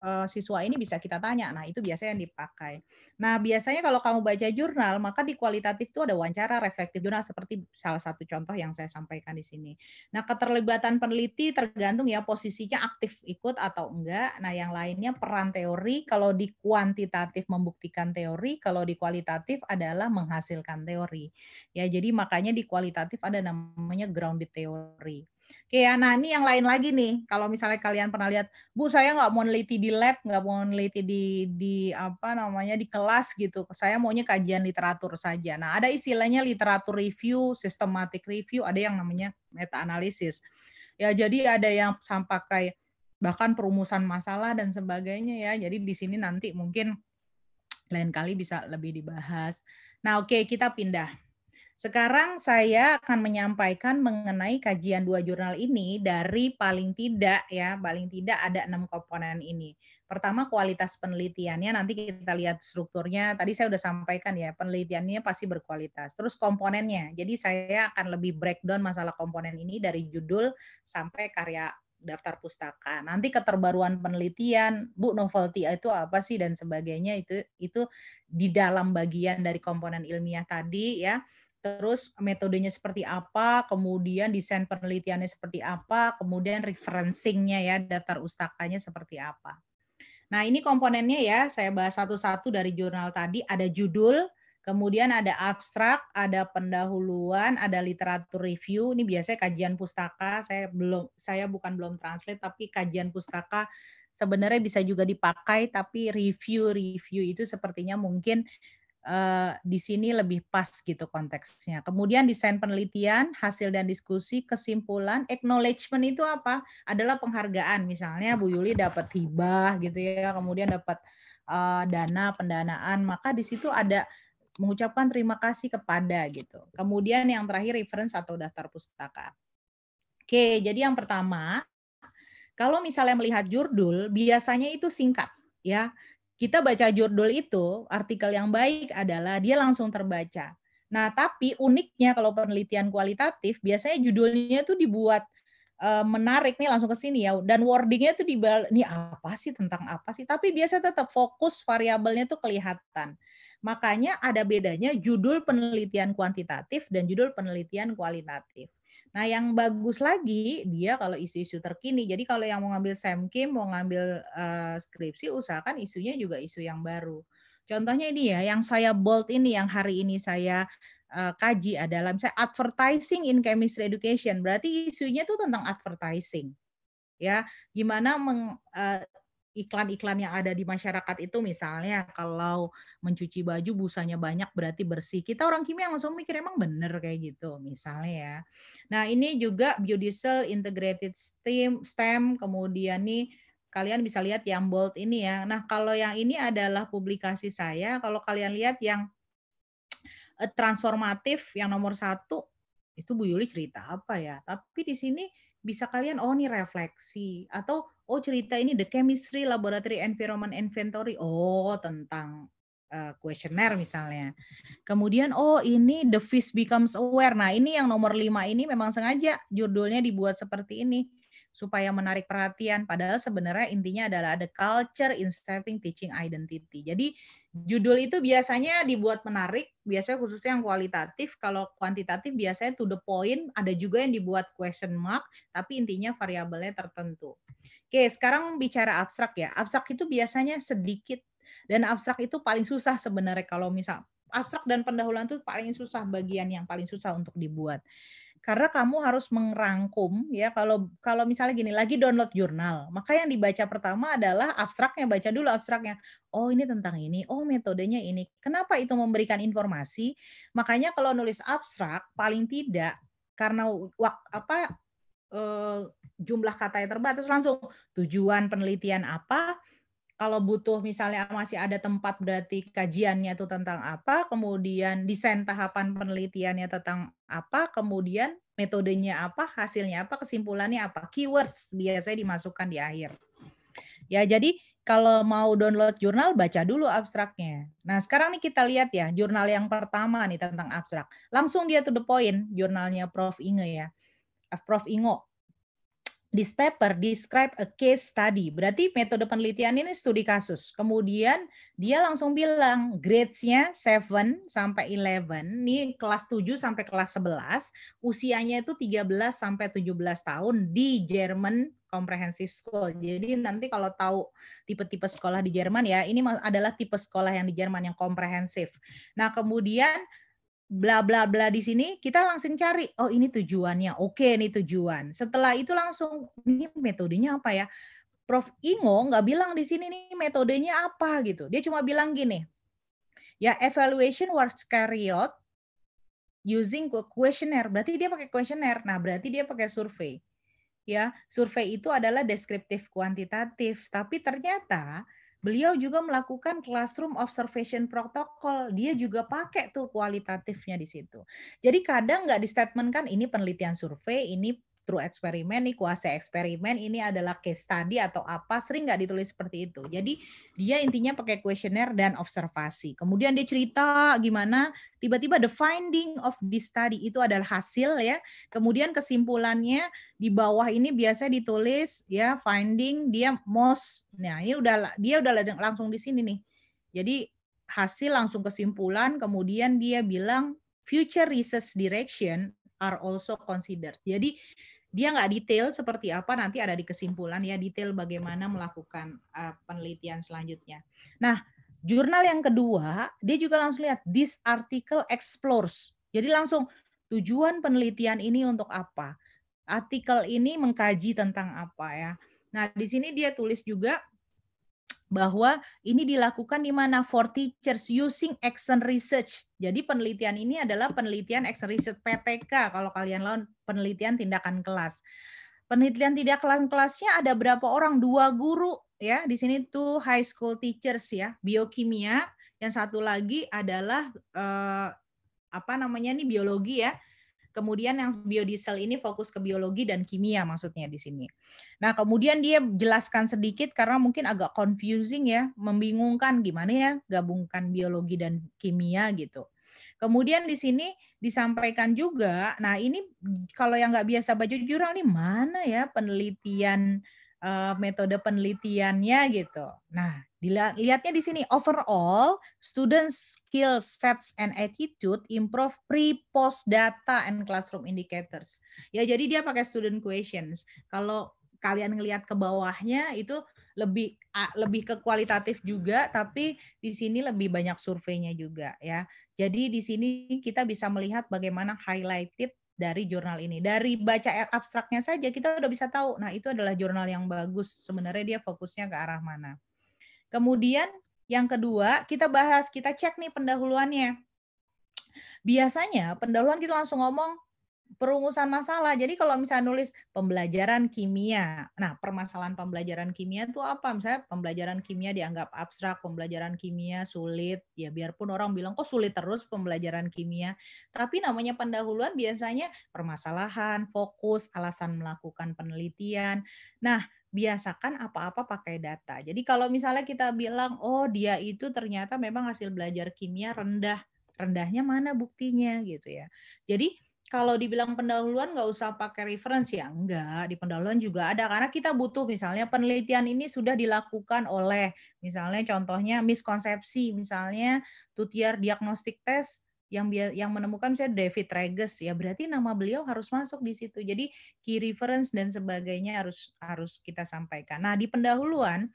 Eh, siswa ini bisa kita tanya. Nah, itu biasanya yang dipakai. Nah, biasanya kalau kamu baca jurnal, maka di kualitatif itu ada wawancara reflektif jurnal seperti salah satu contoh yang saya sampaikan di sini. Nah, keterlibatan peneliti tergantung ya posisinya aktif ikut atau enggak. Nah, yang lainnya peran teori kalau di kuantitatif membuktikan teori, kalau di kualitatif adalah menghasilkan teori. Ya, jadi makanya di kualitatif ada namanya grounded theory. Oke Kayak nah, ini yang lain lagi nih, kalau misalnya kalian pernah lihat, Bu saya nggak mau neliti di lab, nggak mau neliti di, di apa namanya di kelas gitu, saya maunya kajian literatur saja. Nah ada istilahnya literatur review, systematic review, ada yang namanya meta analisis. Ya jadi ada yang sampai kayak bahkan perumusan masalah dan sebagainya ya. Jadi di sini nanti mungkin lain kali bisa lebih dibahas. Nah oke okay, kita pindah sekarang saya akan menyampaikan mengenai kajian dua jurnal ini dari paling tidak ya, paling tidak ada enam komponen ini. Pertama kualitas penelitiannya, nanti kita lihat strukturnya. Tadi saya sudah sampaikan ya, penelitiannya pasti berkualitas. Terus komponennya, jadi saya akan lebih breakdown masalah komponen ini dari judul sampai karya daftar pustaka. Nanti keterbaruan penelitian, bu novelty itu apa sih dan sebagainya itu itu di dalam bagian dari komponen ilmiah tadi ya terus metodenya seperti apa, kemudian desain penelitiannya seperti apa, kemudian referencingnya ya, daftar ustakanya seperti apa. Nah ini komponennya ya, saya bahas satu-satu dari jurnal tadi, ada judul, kemudian ada abstrak, ada pendahuluan, ada literatur review, ini biasanya kajian pustaka, saya belum saya bukan belum translate, tapi kajian pustaka sebenarnya bisa juga dipakai, tapi review-review itu sepertinya mungkin uh, di sini lebih pas gitu konteksnya. Kemudian desain penelitian, hasil dan diskusi, kesimpulan, acknowledgement itu apa? Adalah penghargaan. Misalnya Bu Yuli dapat hibah gitu ya, kemudian dapat uh, dana pendanaan, maka di situ ada mengucapkan terima kasih kepada gitu. Kemudian yang terakhir reference atau daftar pustaka. Oke, jadi yang pertama, kalau misalnya melihat jurdul, biasanya itu singkat ya kita baca jurnal itu, artikel yang baik adalah dia langsung terbaca. Nah, tapi uniknya kalau penelitian kualitatif, biasanya judulnya itu dibuat eh, menarik nih langsung ke sini ya. Dan wordingnya itu di ini apa sih tentang apa sih? Tapi biasa tetap fokus variabelnya itu kelihatan. Makanya ada bedanya judul penelitian kuantitatif dan judul penelitian kualitatif. Nah, yang bagus lagi dia kalau isu-isu terkini. Jadi kalau yang mau ngambil SEMKIM, mau ngambil uh, skripsi, usahakan isunya juga isu yang baru. Contohnya ini ya, yang saya bold ini, yang hari ini saya uh, kaji adalah misalnya advertising in chemistry education. Berarti isunya itu tentang advertising. Ya, gimana meng, uh, iklan-iklan yang ada di masyarakat itu misalnya kalau mencuci baju busanya banyak berarti bersih. Kita orang kimia langsung mikir emang bener kayak gitu misalnya ya. Nah ini juga biodiesel integrated steam, stem kemudian nih kalian bisa lihat yang bold ini ya. Nah kalau yang ini adalah publikasi saya. Kalau kalian lihat yang eh, transformatif yang nomor satu itu Bu Yuli cerita apa ya? Tapi di sini bisa kalian oh ini refleksi atau oh cerita ini the chemistry laboratory environment inventory oh tentang eh, kuesioner uh, misalnya. Kemudian oh ini the fish becomes aware. Nah, ini yang nomor lima ini memang sengaja judulnya dibuat seperti ini supaya menarik perhatian. Padahal sebenarnya intinya adalah ada culture in saving teaching identity. Jadi judul itu biasanya dibuat menarik, biasanya khususnya yang kualitatif. Kalau kuantitatif biasanya to the point, ada juga yang dibuat question mark, tapi intinya variabelnya tertentu. Oke, sekarang bicara abstrak ya. Abstrak itu biasanya sedikit dan abstrak itu paling susah sebenarnya kalau misal abstrak dan pendahuluan itu paling susah bagian yang paling susah untuk dibuat karena kamu harus merangkum ya kalau kalau misalnya gini lagi download jurnal maka yang dibaca pertama adalah abstraknya baca dulu abstraknya oh ini tentang ini oh metodenya ini kenapa itu memberikan informasi makanya kalau nulis abstrak paling tidak karena wak, apa eh, jumlah kata yang terbatas langsung tujuan penelitian apa kalau butuh misalnya masih ada tempat berarti kajiannya itu tentang apa, kemudian desain tahapan penelitiannya tentang apa, kemudian metodenya apa, hasilnya apa, kesimpulannya apa, keywords biasanya dimasukkan di akhir. Ya, jadi kalau mau download jurnal baca dulu abstraknya. Nah, sekarang nih kita lihat ya, jurnal yang pertama nih tentang abstrak. Langsung dia to the point jurnalnya Prof Inge ya. Prof Ingo this paper describe a case study. Berarti metode penelitian ini studi kasus. Kemudian dia langsung bilang grades-nya 7 sampai 11, ini kelas 7 sampai kelas 11, usianya itu 13 sampai 17 tahun di German comprehensive school. Jadi nanti kalau tahu tipe-tipe sekolah di Jerman ya, ini adalah tipe sekolah yang di Jerman yang komprehensif. Nah, kemudian bla bla bla di sini, kita langsung cari, oh ini tujuannya, oke ini tujuan. Setelah itu langsung, ini metodenya apa ya? Prof. Ingo nggak bilang di sini nih metodenya apa gitu. Dia cuma bilang gini, ya evaluation was carried out using questionnaire. Berarti dia pakai questionnaire. Nah, berarti dia pakai survei. Ya, survei itu adalah deskriptif kuantitatif, tapi ternyata Beliau juga melakukan classroom observation protocol. Dia juga pakai tuh kualitatifnya di situ. Jadi kadang nggak di statementkan ini penelitian survei, ini through eksperimen nih kuasa eksperimen ini adalah case study atau apa sering nggak ditulis seperti itu jadi dia intinya pakai kuesioner dan observasi kemudian dia cerita gimana tiba-tiba the finding of this study itu adalah hasil ya kemudian kesimpulannya di bawah ini biasanya ditulis ya finding dia most nah ini udah dia udah langsung di sini nih jadi hasil langsung kesimpulan kemudian dia bilang future research direction are also considered. Jadi dia nggak detail seperti apa nanti ada di kesimpulan ya detail bagaimana melakukan uh, penelitian selanjutnya. Nah, jurnal yang kedua dia juga langsung lihat this article explores. Jadi langsung tujuan penelitian ini untuk apa? Artikel ini mengkaji tentang apa ya? Nah, di sini dia tulis juga bahwa ini dilakukan di mana for teachers using action research. Jadi penelitian ini adalah penelitian action research PTK kalau kalian lawan penelitian tindakan kelas. Penelitian tindakan kelasnya ada berapa orang? Dua guru ya. Di sini tuh high school teachers ya, biokimia. Yang satu lagi adalah eh, apa namanya nih biologi ya Kemudian yang biodiesel ini fokus ke biologi dan kimia maksudnya di sini. Nah, kemudian dia jelaskan sedikit karena mungkin agak confusing ya, membingungkan gimana ya gabungkan biologi dan kimia gitu. Kemudian di sini disampaikan juga, nah ini kalau yang nggak biasa baju jurang ini mana ya penelitian eh, metode penelitiannya gitu. Nah, Lihatnya di sini overall student skill sets and attitude improve pre post data and classroom indicators. Ya jadi dia pakai student questions. Kalau kalian ngelihat ke bawahnya itu lebih lebih ke kualitatif juga tapi di sini lebih banyak surveinya juga ya. Jadi di sini kita bisa melihat bagaimana highlighted dari jurnal ini. Dari baca abstraknya saja kita udah bisa tahu. Nah, itu adalah jurnal yang bagus. Sebenarnya dia fokusnya ke arah mana. Kemudian yang kedua, kita bahas, kita cek nih pendahuluannya. Biasanya pendahuluan kita langsung ngomong perumusan masalah. Jadi kalau misalnya nulis pembelajaran kimia. Nah, permasalahan pembelajaran kimia itu apa? Misalnya pembelajaran kimia dianggap abstrak, pembelajaran kimia sulit. Ya biarpun orang bilang kok sulit terus pembelajaran kimia. Tapi namanya pendahuluan biasanya permasalahan, fokus, alasan melakukan penelitian. Nah, biasakan apa-apa pakai data. Jadi kalau misalnya kita bilang, oh dia itu ternyata memang hasil belajar kimia rendah, rendahnya mana buktinya gitu ya. Jadi kalau dibilang pendahuluan nggak usah pakai referensi ya enggak di pendahuluan juga ada karena kita butuh misalnya penelitian ini sudah dilakukan oleh misalnya contohnya miskonsepsi misalnya tutiar diagnostik tes yang yang menemukan saya David Reges ya berarti nama beliau harus masuk di situ. Jadi key reference dan sebagainya harus harus kita sampaikan. Nah, di pendahuluan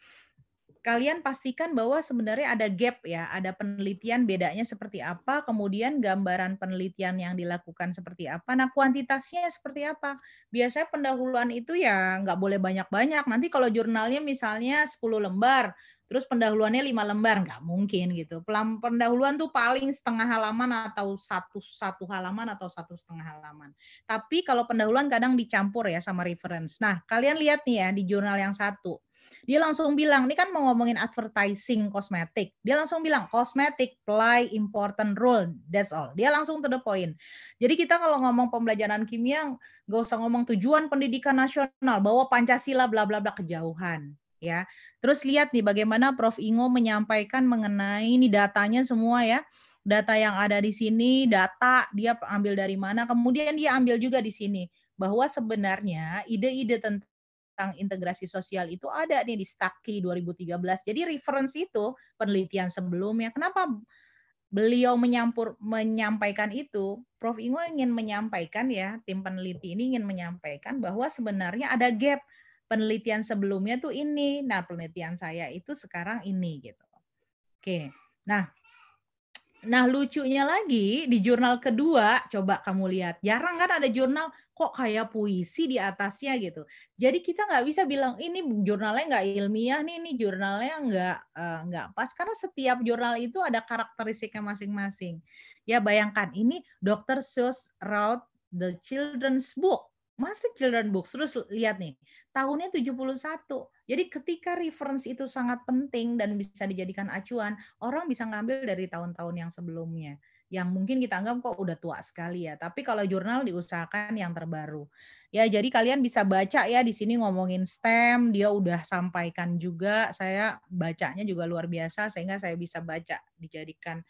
kalian pastikan bahwa sebenarnya ada gap ya, ada penelitian bedanya seperti apa, kemudian gambaran penelitian yang dilakukan seperti apa, nah kuantitasnya seperti apa. Biasanya pendahuluan itu ya nggak boleh banyak-banyak, nanti kalau jurnalnya misalnya 10 lembar, Terus pendahuluannya lima lembar nggak mungkin gitu. Pendahuluan tuh paling setengah halaman atau satu satu halaman atau satu setengah halaman. Tapi kalau pendahuluan kadang dicampur ya sama reference. Nah kalian lihat nih ya di jurnal yang satu. Dia langsung bilang, ini kan mau ngomongin advertising kosmetik. Dia langsung bilang, kosmetik play important role, that's all. Dia langsung to the point. Jadi kita kalau ngomong pembelajaran kimia, nggak usah ngomong tujuan pendidikan nasional, bahwa Pancasila, bla bla bla kejauhan ya. Terus lihat nih bagaimana Prof Ingo menyampaikan mengenai ini datanya semua ya. Data yang ada di sini, data dia ambil dari mana, kemudian dia ambil juga di sini bahwa sebenarnya ide-ide tentang integrasi sosial itu ada nih di Staki 2013. Jadi referensi itu penelitian sebelumnya. Kenapa beliau menyampur, menyampaikan itu? Prof Ingo ingin menyampaikan ya, tim peneliti ini ingin menyampaikan bahwa sebenarnya ada gap penelitian sebelumnya tuh ini. Nah, penelitian saya itu sekarang ini gitu. Oke. Nah, nah lucunya lagi di jurnal kedua coba kamu lihat. Jarang kan ada jurnal kok kayak puisi di atasnya gitu. Jadi kita nggak bisa bilang ini jurnalnya nggak ilmiah nih, ini jurnalnya nggak uh, nggak pas karena setiap jurnal itu ada karakteristiknya masing-masing. Ya bayangkan ini Dr. Seuss wrote the children's book masih children book, terus lihat nih tahunnya 71 jadi ketika reference itu sangat penting dan bisa dijadikan acuan orang bisa ngambil dari tahun-tahun yang sebelumnya yang mungkin kita anggap kok udah tua sekali ya tapi kalau jurnal diusahakan yang terbaru ya jadi kalian bisa baca ya di sini ngomongin STEM dia udah sampaikan juga saya bacanya juga luar biasa sehingga saya bisa baca dijadikan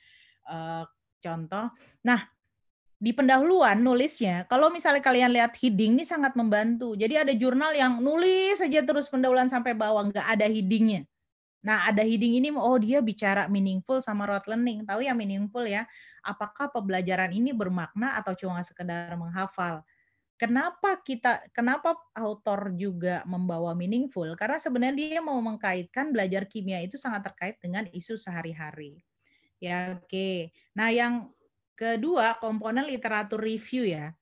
uh, contoh nah di pendahuluan nulisnya, kalau misalnya kalian lihat heading ini sangat membantu. Jadi ada jurnal yang nulis saja terus pendahuluan sampai bawah, nggak ada headingnya. Nah, ada heading ini, oh dia bicara meaningful sama rote learning. Tahu ya meaningful ya, apakah pembelajaran ini bermakna atau cuma sekedar menghafal. Kenapa kita, kenapa autor juga membawa meaningful? Karena sebenarnya dia mau mengkaitkan belajar kimia itu sangat terkait dengan isu sehari-hari. Ya, oke. Okay. Nah, yang Kedua, komponen literatur review ya.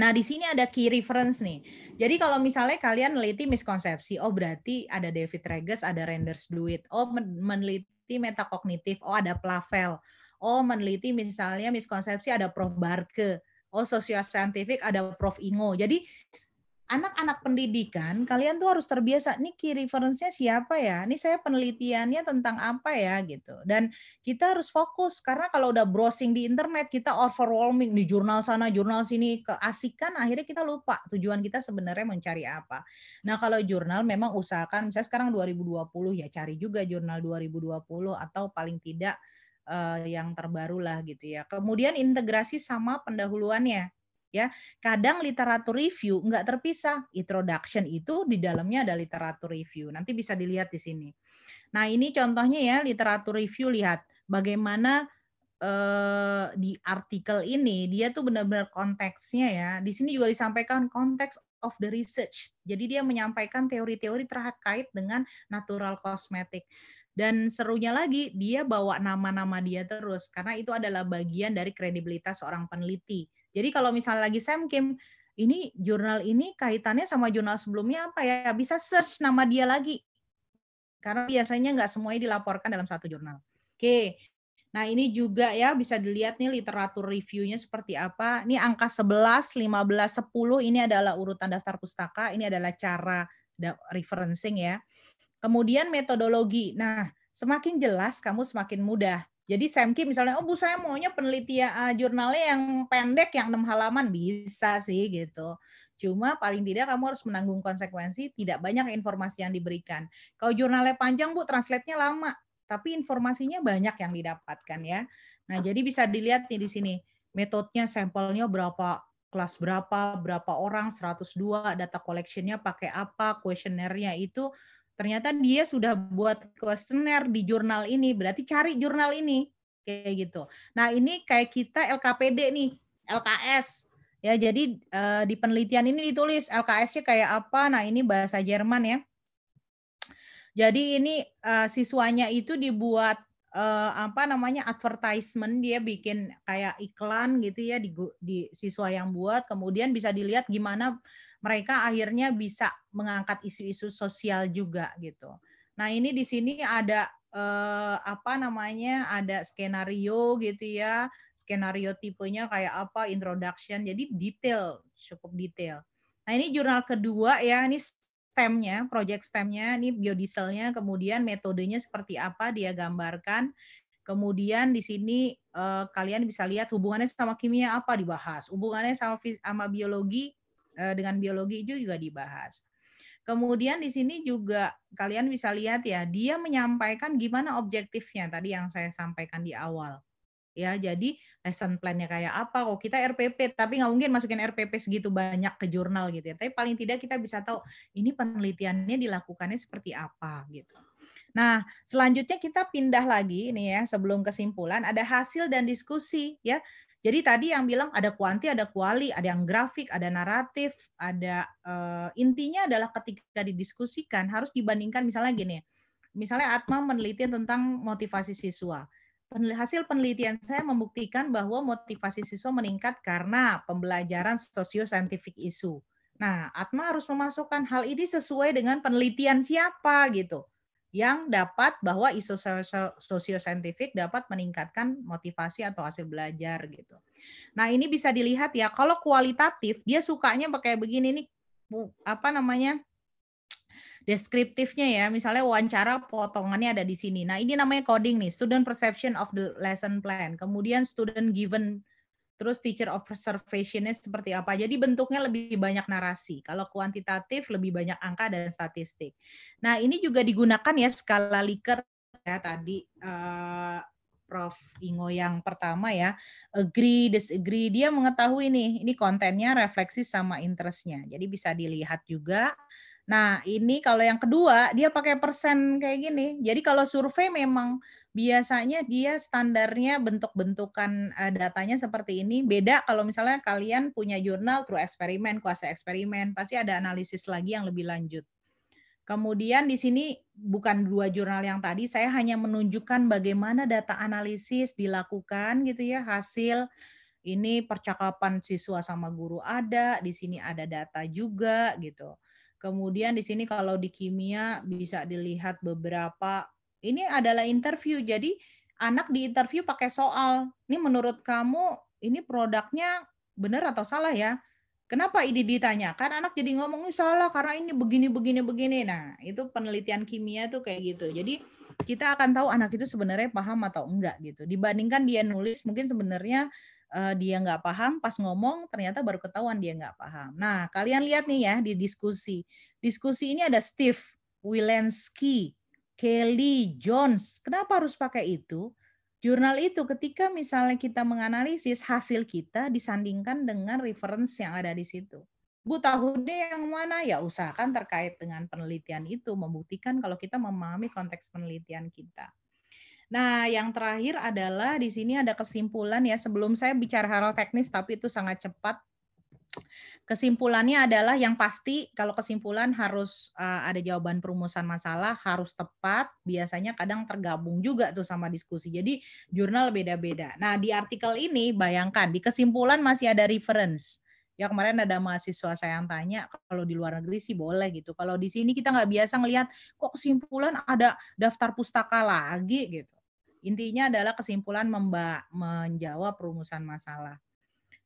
Nah, di sini ada key reference nih. Jadi kalau misalnya kalian meneliti miskonsepsi, oh berarti ada David Regas, ada Renders Duit. Oh, meneliti metakognitif, oh ada Plavel. Oh, meneliti misalnya miskonsepsi ada Prof Barke. Oh, sosial scientific ada Prof Ingo. Jadi anak-anak pendidikan kalian tuh harus terbiasa nih key reference-nya siapa ya ini saya penelitiannya tentang apa ya gitu dan kita harus fokus karena kalau udah browsing di internet kita overwhelming di jurnal sana jurnal sini keasikan akhirnya kita lupa tujuan kita sebenarnya mencari apa nah kalau jurnal memang usahakan misalnya sekarang 2020 ya cari juga jurnal 2020 atau paling tidak eh, yang terbarulah gitu ya kemudian integrasi sama pendahuluannya ya. Kadang literatur review nggak terpisah. Introduction itu di dalamnya ada literatur review. Nanti bisa dilihat di sini. Nah, ini contohnya ya literatur review lihat bagaimana eh, di artikel ini dia tuh benar-benar konteksnya ya. Di sini juga disampaikan konteks of the research. Jadi dia menyampaikan teori-teori terkait dengan natural kosmetik. Dan serunya lagi, dia bawa nama-nama dia terus karena itu adalah bagian dari kredibilitas seorang peneliti. Jadi kalau misalnya lagi Sam Kim, ini jurnal ini kaitannya sama jurnal sebelumnya apa ya? Bisa search nama dia lagi. Karena biasanya nggak semuanya dilaporkan dalam satu jurnal. Oke. Nah, ini juga ya bisa dilihat nih literatur reviewnya seperti apa. Ini angka 11, 15, 10 ini adalah urutan daftar pustaka, ini adalah cara referencing ya. Kemudian metodologi. Nah, semakin jelas kamu semakin mudah. Jadi samki misalnya, oh Bu saya maunya penelitian uh, jurnalnya yang pendek, yang enam halaman bisa sih gitu. Cuma paling tidak kamu harus menanggung konsekuensi tidak banyak informasi yang diberikan. Kalau jurnalnya panjang Bu, translate-nya lama, tapi informasinya banyak yang didapatkan ya. Nah jadi bisa dilihat nih di sini metodenya, sampelnya berapa kelas berapa, berapa orang, 102, data collectionnya pakai apa, kuesionernya itu ternyata dia sudah buat kuesioner di jurnal ini, berarti cari jurnal ini kayak gitu. Nah, ini kayak kita LKPD nih, LKS. Ya, jadi uh, di penelitian ini ditulis LKS-nya kayak apa. Nah, ini bahasa Jerman ya. Jadi ini uh, siswanya itu dibuat uh, apa namanya advertisement dia bikin kayak iklan gitu ya di, di siswa yang buat kemudian bisa dilihat gimana mereka akhirnya bisa mengangkat isu-isu sosial juga gitu. Nah ini di sini ada eh, apa namanya ada skenario gitu ya skenario tipenya kayak apa introduction jadi detail cukup detail. Nah ini jurnal kedua ya ini stemnya project stemnya ini biodieselnya kemudian metodenya seperti apa dia gambarkan Kemudian di sini eh, kalian bisa lihat hubungannya sama kimia apa dibahas, hubungannya sama sama biologi Eh, dengan biologi itu juga dibahas. Kemudian di sini juga kalian bisa lihat ya, dia menyampaikan gimana objektifnya tadi yang saya sampaikan di awal. Ya, jadi lesson plan-nya kayak apa? Kok oh, kita RPP, tapi nggak mungkin masukin RPP segitu banyak ke jurnal gitu ya. Tapi paling tidak kita bisa tahu ini penelitiannya dilakukannya seperti apa gitu. Nah, selanjutnya kita pindah lagi nih ya sebelum kesimpulan ada hasil dan diskusi ya. Jadi tadi yang bilang ada kuanti, ada kuali, ada yang grafik, ada naratif, ada uh, intinya adalah ketika didiskusikan harus dibandingkan misalnya gini. Misalnya Atma meneliti tentang motivasi siswa. Hasil penelitian saya membuktikan bahwa motivasi siswa meningkat karena pembelajaran sosio-scientific issue. Nah, Atma harus memasukkan hal ini sesuai dengan penelitian siapa gitu yang dapat bahwa isu sosio-saintifik dapat meningkatkan motivasi atau hasil belajar gitu. Nah, ini bisa dilihat ya kalau kualitatif dia sukanya pakai begini nih apa namanya? deskriptifnya ya. Misalnya wawancara potongannya ada di sini. Nah, ini namanya coding nih, student perception of the lesson plan. Kemudian student given terus teacher of observationnya seperti apa. Jadi bentuknya lebih banyak narasi. Kalau kuantitatif lebih banyak angka dan statistik. Nah ini juga digunakan ya skala Likert ya tadi uh, Prof Ingo yang pertama ya agree disagree dia mengetahui nih ini kontennya refleksi sama interestnya. Jadi bisa dilihat juga Nah, ini kalau yang kedua dia pakai persen kayak gini. Jadi kalau survei memang biasanya dia standarnya bentuk-bentukan eh, datanya seperti ini. Beda kalau misalnya kalian punya jurnal true eksperimen, kuasa eksperimen, pasti ada analisis lagi yang lebih lanjut. Kemudian di sini bukan dua jurnal yang tadi, saya hanya menunjukkan bagaimana data analisis dilakukan gitu ya, hasil ini percakapan siswa sama guru ada, di sini ada data juga gitu. Kemudian di sini kalau di kimia bisa dilihat beberapa ini adalah interview. Jadi anak di interview pakai soal. Ini menurut kamu ini produknya benar atau salah ya? Kenapa ini ditanyakan? Anak jadi ngomong salah karena ini begini begini begini. Nah, itu penelitian kimia tuh kayak gitu. Jadi kita akan tahu anak itu sebenarnya paham atau enggak gitu. Dibandingkan dia nulis mungkin sebenarnya uh, dia nggak paham, pas ngomong ternyata baru ketahuan dia nggak paham. Nah, kalian lihat nih ya di diskusi. Diskusi ini ada Steve, Wilensky, Kelly, Jones. Kenapa harus pakai itu? Jurnal itu ketika misalnya kita menganalisis hasil kita disandingkan dengan reference yang ada di situ. Bu deh yang mana? Ya usahakan terkait dengan penelitian itu, membuktikan kalau kita memahami konteks penelitian kita. Nah, yang terakhir adalah di sini ada kesimpulan ya. Sebelum saya bicara hal teknis, tapi itu sangat cepat. Kesimpulannya adalah yang pasti kalau kesimpulan harus eh, ada jawaban perumusan masalah, harus tepat, biasanya kadang tergabung juga tuh sama diskusi. Jadi jurnal beda-beda. Nah, di artikel ini bayangkan di kesimpulan masih ada reference. Ya kemarin ada mahasiswa saya yang tanya kalau di luar negeri sih boleh gitu. Kalau di sini kita nggak biasa ngelihat kok kesimpulan ada daftar pustaka lagi gitu. Intinya adalah kesimpulan memba menjawab rumusan masalah.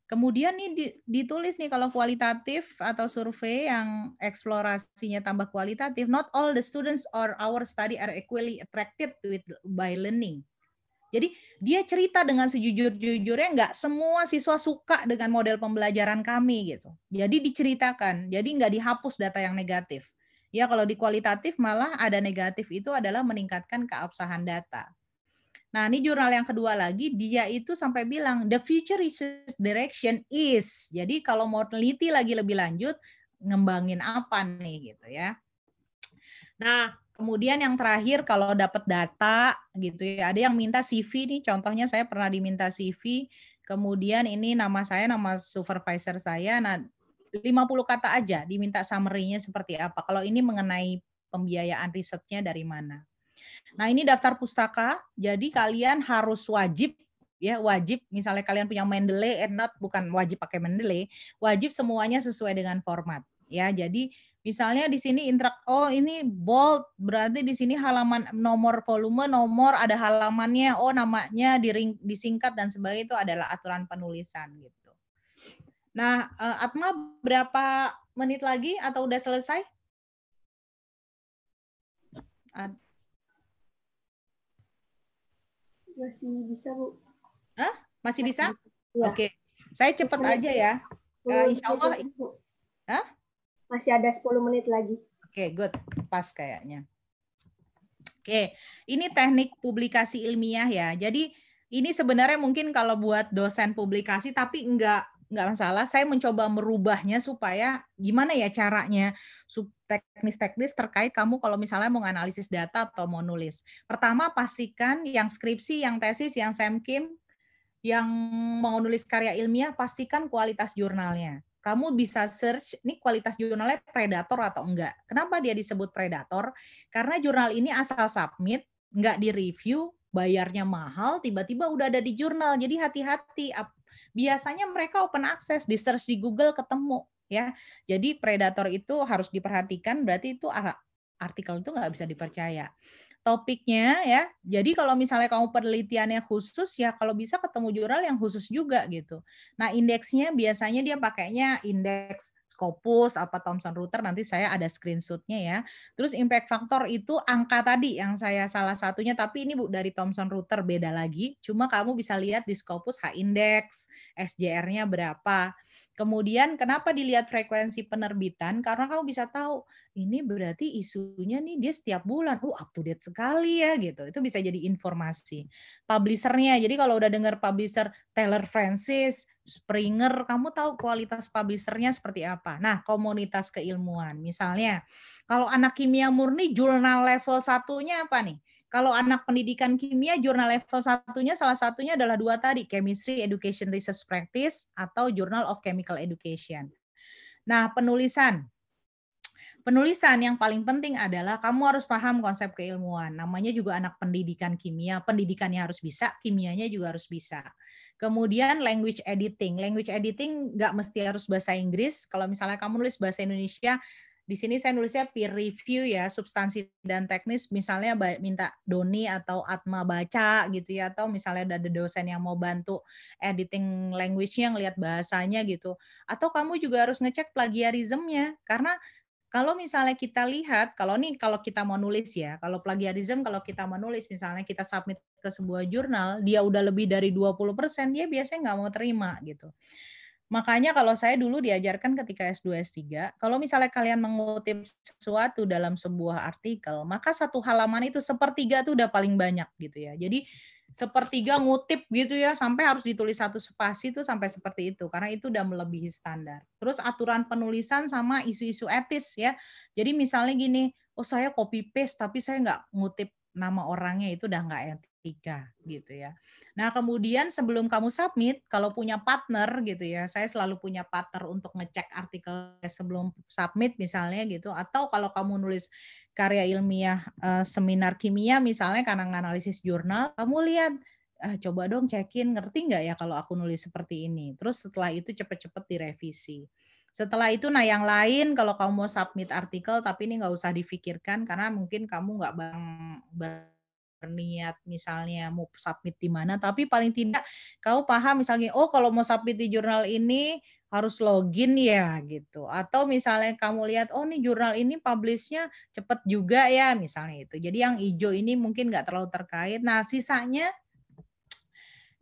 Kemudian nih ditulis nih kalau kualitatif atau survei yang eksplorasinya tambah kualitatif, not all the students or our study are equally attracted with by learning. Jadi dia cerita dengan sejujur-jujurnya nggak semua siswa suka dengan model pembelajaran kami gitu. Jadi diceritakan, jadi nggak dihapus data yang negatif. Ya kalau di kualitatif malah ada negatif itu adalah meningkatkan keabsahan data. Nah, ini jurnal yang kedua lagi, dia itu sampai bilang the future research direction is. Jadi kalau mau teliti lagi lebih lanjut, ngembangin apa nih gitu ya. Nah, kemudian yang terakhir kalau dapat data gitu ya, ada yang minta CV nih, contohnya saya pernah diminta CV, kemudian ini nama saya, nama supervisor saya, nah 50 kata aja diminta summary-nya seperti apa. Kalau ini mengenai pembiayaan risetnya dari mana. Nah, ini daftar pustaka. Jadi kalian harus wajib ya wajib misalnya kalian punya Mendeley and eh, not bukan wajib pakai Mendeley, wajib semuanya sesuai dengan format ya. Jadi misalnya di sini intrak oh ini bold berarti di sini halaman nomor volume nomor ada halamannya oh namanya diring, disingkat dan sebagainya itu adalah aturan penulisan gitu. Nah, eh, Atma berapa menit lagi atau udah selesai? masih bisa bu Hah? masih bisa ya. oke saya cepat aja ya uh, insya Allah Hah? masih ada 10 menit lagi oke good pas kayaknya oke ini teknik publikasi ilmiah ya jadi ini sebenarnya mungkin kalau buat dosen publikasi tapi enggak nggak masalah saya mencoba merubahnya supaya gimana ya caranya teknis-teknis terkait kamu kalau misalnya mau analisis data atau mau nulis pertama pastikan yang skripsi yang tesis yang semkim yang mau nulis karya ilmiah pastikan kualitas jurnalnya kamu bisa search ini kualitas jurnalnya predator atau enggak. Kenapa dia disebut predator? Karena jurnal ini asal submit, enggak direview, bayarnya mahal, tiba-tiba udah ada di jurnal. Jadi hati-hati biasanya mereka open access di search di Google ketemu ya. Jadi predator itu harus diperhatikan berarti itu artikel itu nggak bisa dipercaya topiknya ya. Jadi kalau misalnya kamu penelitiannya khusus ya kalau bisa ketemu jurnal yang khusus juga gitu. Nah, indeksnya biasanya dia pakainya indeks Scopus apa Thomson Reuters nanti saya ada screenshotnya ya. Terus impact factor itu angka tadi yang saya salah satunya tapi ini Bu dari Thomson Reuters beda lagi. Cuma kamu bisa lihat di Scopus H index, SJR-nya berapa. Kemudian kenapa dilihat frekuensi penerbitan? Karena kamu bisa tahu ini berarti isunya nih dia setiap bulan, oh up to date sekali ya gitu. Itu bisa jadi informasi. Publisernya. jadi kalau udah dengar publisher Taylor Francis, Springer, kamu tahu kualitas publishernya seperti apa. Nah, komunitas keilmuan misalnya, kalau anak kimia murni jurnal level satunya apa nih? Kalau anak pendidikan kimia, jurnal level satunya salah satunya adalah dua tadi, Chemistry Education Research Practice atau Journal of Chemical Education. Nah, penulisan. Penulisan yang paling penting adalah kamu harus paham konsep keilmuan. Namanya juga anak pendidikan kimia. Pendidikannya harus bisa, kimianya juga harus bisa. Kemudian language editing. Language editing nggak mesti harus bahasa Inggris. Kalau misalnya kamu nulis bahasa Indonesia, di sini saya nulisnya peer review ya, substansi dan teknis misalnya minta Doni atau Atma baca gitu ya atau misalnya ada dosen yang mau bantu editing language-nya ngelihat bahasanya gitu. Atau kamu juga harus ngecek plagiarismnya karena kalau misalnya kita lihat, kalau nih kalau kita mau nulis ya, kalau plagiarism kalau kita mau nulis misalnya kita submit ke sebuah jurnal, dia udah lebih dari 20%, dia biasanya nggak mau terima gitu. Makanya kalau saya dulu diajarkan ketika S2 S3, kalau misalnya kalian mengutip sesuatu dalam sebuah artikel, maka satu halaman itu sepertiga itu udah paling banyak gitu ya. Jadi sepertiga ngutip gitu ya sampai harus ditulis satu spasi itu sampai seperti itu karena itu udah melebihi standar. Terus aturan penulisan sama isu-isu etis ya. Jadi misalnya gini, oh saya copy paste tapi saya nggak ngutip nama orangnya itu udah nggak etis ketiga gitu ya. Nah, kemudian sebelum kamu submit kalau punya partner gitu ya. Saya selalu punya partner untuk ngecek artikel sebelum submit misalnya gitu atau kalau kamu nulis karya ilmiah eh, seminar kimia misalnya karena analisis jurnal, kamu lihat ah, coba dong cekin ngerti nggak ya kalau aku nulis seperti ini. Terus setelah itu cepet-cepet direvisi. Setelah itu, nah yang lain kalau kamu mau submit artikel, tapi ini nggak usah difikirkan karena mungkin kamu nggak bang bang berniat misalnya mau submit di mana tapi paling tidak kau paham misalnya oh kalau mau submit di jurnal ini harus login ya gitu atau misalnya kamu lihat oh nih jurnal ini publishnya cepet juga ya misalnya itu jadi yang hijau ini mungkin nggak terlalu terkait nah sisanya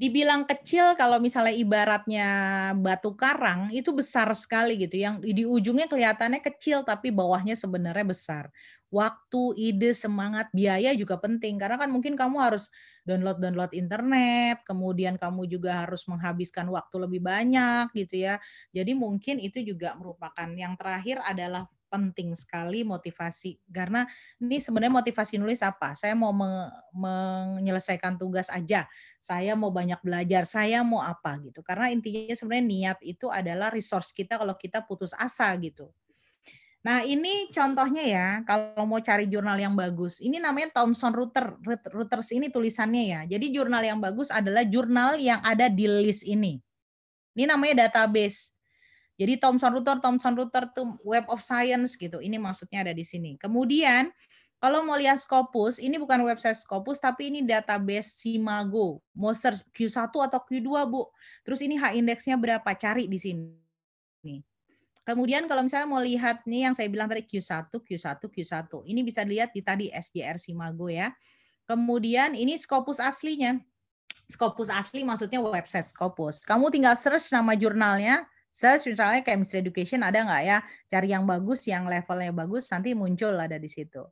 dibilang kecil kalau misalnya ibaratnya batu karang itu besar sekali gitu yang di ujungnya kelihatannya kecil tapi bawahnya sebenarnya besar waktu ide semangat biaya juga penting karena kan mungkin kamu harus download download internet kemudian kamu juga harus menghabiskan waktu lebih banyak gitu ya jadi mungkin itu juga merupakan yang terakhir adalah penting sekali motivasi karena ini sebenarnya motivasi nulis apa? Saya mau me menyelesaikan tugas aja, saya mau banyak belajar, saya mau apa gitu. Karena intinya sebenarnya niat itu adalah resource kita kalau kita putus asa gitu. Nah, ini contohnya ya, kalau mau cari jurnal yang bagus. Ini namanya Thomson Reuters. Reuters ini tulisannya ya. Jadi jurnal yang bagus adalah jurnal yang ada di list ini. Ini namanya database. Jadi Thomson Reuters, Thomson Reuters itu Web of Science gitu. Ini maksudnya ada di sini. Kemudian kalau mau lihat Scopus, ini bukan website Scopus, tapi ini database Simago, mau search Q1 atau Q2, Bu. Terus ini H-indeksnya berapa? Cari di sini. Kemudian kalau misalnya mau lihat nih yang saya bilang tadi Q1, Q1, Q1. Ini bisa dilihat di tadi SJR Simago ya. Kemudian ini Scopus aslinya. Scopus asli maksudnya website Scopus. Kamu tinggal search nama jurnalnya, saya misalnya kayak Education ada nggak ya? Cari yang bagus, yang levelnya bagus, nanti muncul ada di situ.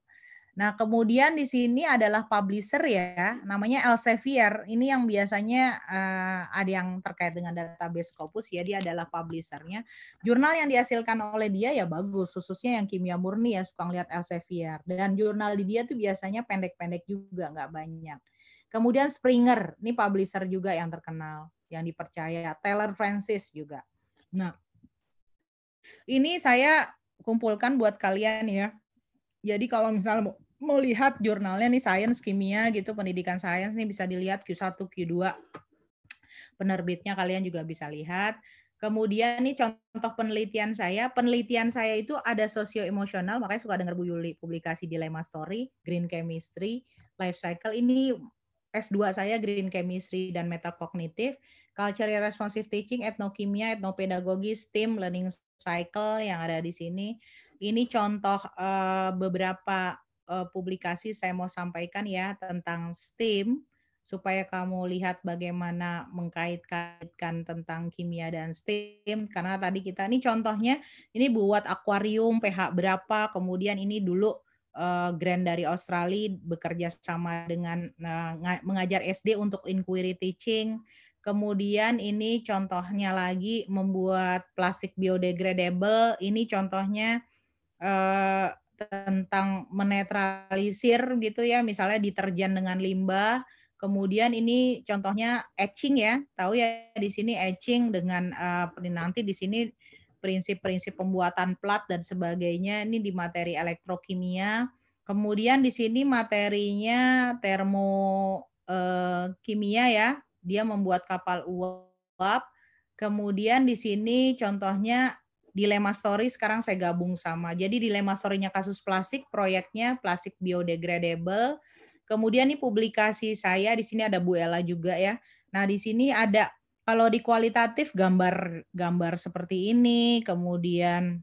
Nah, kemudian di sini adalah publisher ya, namanya Elsevier. Ini yang biasanya uh, ada yang terkait dengan database Scopus ya, dia adalah publishernya. Jurnal yang dihasilkan oleh dia ya bagus, khususnya yang kimia murni ya, suka ngeliat Elsevier. Dan jurnal di dia tuh biasanya pendek-pendek juga, nggak banyak. Kemudian Springer, ini publisher juga yang terkenal, yang dipercaya. Taylor Francis juga. Nah, ini saya kumpulkan buat kalian ya. Jadi kalau misalnya mau, lihat jurnalnya nih sains kimia gitu, pendidikan sains nih bisa dilihat Q1, Q2. Penerbitnya kalian juga bisa lihat. Kemudian nih contoh penelitian saya, penelitian saya itu ada sosio emosional, makanya suka dengar Bu Yuli publikasi dilema Story, Green Chemistry, Life Cycle. Ini S2 saya Green Chemistry dan Metakognitif culture responsive teaching, etnokimia, etnopedagogi, STEAM, learning cycle yang ada di sini. Ini contoh eh, beberapa uh, publikasi saya mau sampaikan ya tentang STEAM supaya kamu lihat bagaimana mengkait-kaitkan tentang kimia dan STEAM karena tadi kita ini contohnya ini buat akuarium pH berapa kemudian ini dulu eh, grand dari Australia bekerja sama dengan mengajar SD untuk inquiry teaching Kemudian ini contohnya lagi membuat plastik biodegradable. Ini contohnya eh, tentang menetralisir gitu ya, misalnya deterjen dengan limbah. Kemudian ini contohnya etching ya. Tahu ya di sini etching dengan eh, nanti di sini prinsip-prinsip pembuatan plat dan sebagainya. Ini di materi elektrokimia. Kemudian di sini materinya termo eh, kimia ya, dia membuat kapal uap. Kemudian di sini contohnya dilema story sekarang saya gabung sama. Jadi dilema story-nya kasus plastik, proyeknya plastik biodegradable. Kemudian ini publikasi saya di sini ada Bu Ella juga ya. Nah, di sini ada kalau di kualitatif gambar-gambar seperti ini, kemudian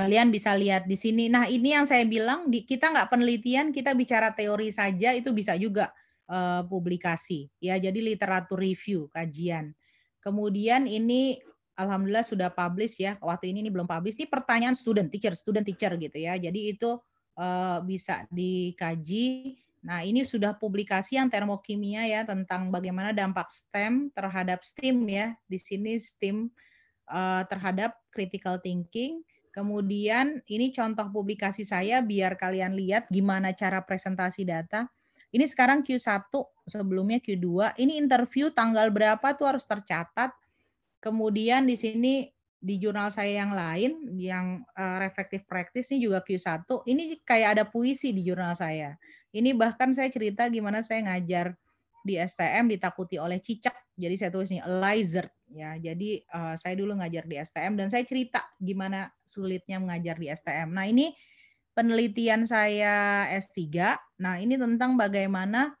kalian bisa lihat di sini. Nah, ini yang saya bilang kita nggak penelitian, kita bicara teori saja itu bisa juga uh, publikasi ya jadi literatur review kajian kemudian ini alhamdulillah sudah publish ya waktu ini ini belum publish ini pertanyaan student teacher student teacher gitu ya jadi itu uh, bisa dikaji nah ini sudah publikasi yang termokimia ya tentang bagaimana dampak STEM terhadap STEAM ya di sini STEAM uh, terhadap critical thinking kemudian ini contoh publikasi saya biar kalian lihat gimana cara presentasi data ini sekarang Q1, sebelumnya Q2. Ini interview tanggal berapa tuh harus tercatat. Kemudian di sini di jurnal saya yang lain yang uh, eh, reflektif praktis ini juga Q1. Ini kayak ada puisi di jurnal saya. Ini bahkan saya cerita gimana saya ngajar di STM ditakuti oleh cicak. Jadi saya tulisnya Elizer ya. Jadi uh, saya dulu ngajar di STM dan saya cerita gimana sulitnya mengajar di STM. Nah, ini penelitian saya S3. Nah, ini tentang bagaimana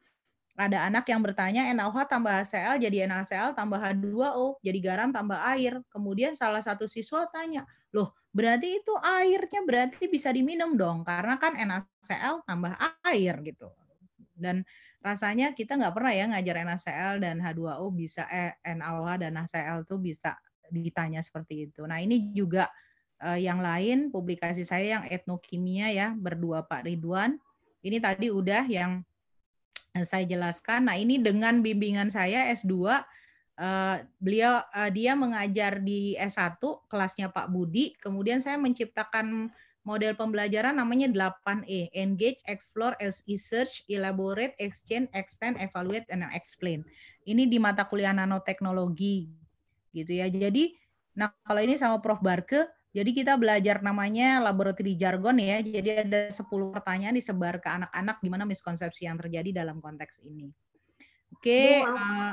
ada anak yang bertanya NaOH tambah HCl jadi NaCl tambah H2O jadi garam tambah air. Kemudian salah satu siswa tanya, "Loh, berarti itu airnya berarti bisa diminum dong karena kan NaCl tambah air gitu." Dan rasanya kita nggak pernah ya ngajar NaCl dan H2O bisa eh, NaOH dan HCl tuh bisa ditanya seperti itu. Nah, ini juga Eh, yang lain publikasi saya yang etnokimia ya berdua Pak Ridwan. Ini tadi udah yang eh, saya jelaskan. Nah, ini dengan bimbingan saya S2 eh, beliau dia mengajar di S1 kelasnya Pak Budi. Kemudian saya menciptakan model pembelajaran namanya 8E, engage, explore, research, elaborate, exchange, extend, evaluate and explain. Ini di mata kuliah nanoteknologi gitu ya. Jadi nah kalau ini sama Prof Barke jadi kita belajar namanya laboratory jargon ya. Jadi ada 10 pertanyaan disebar ke anak-anak gimana miskonsepsi yang terjadi dalam konteks ini. Oke, okay, eh,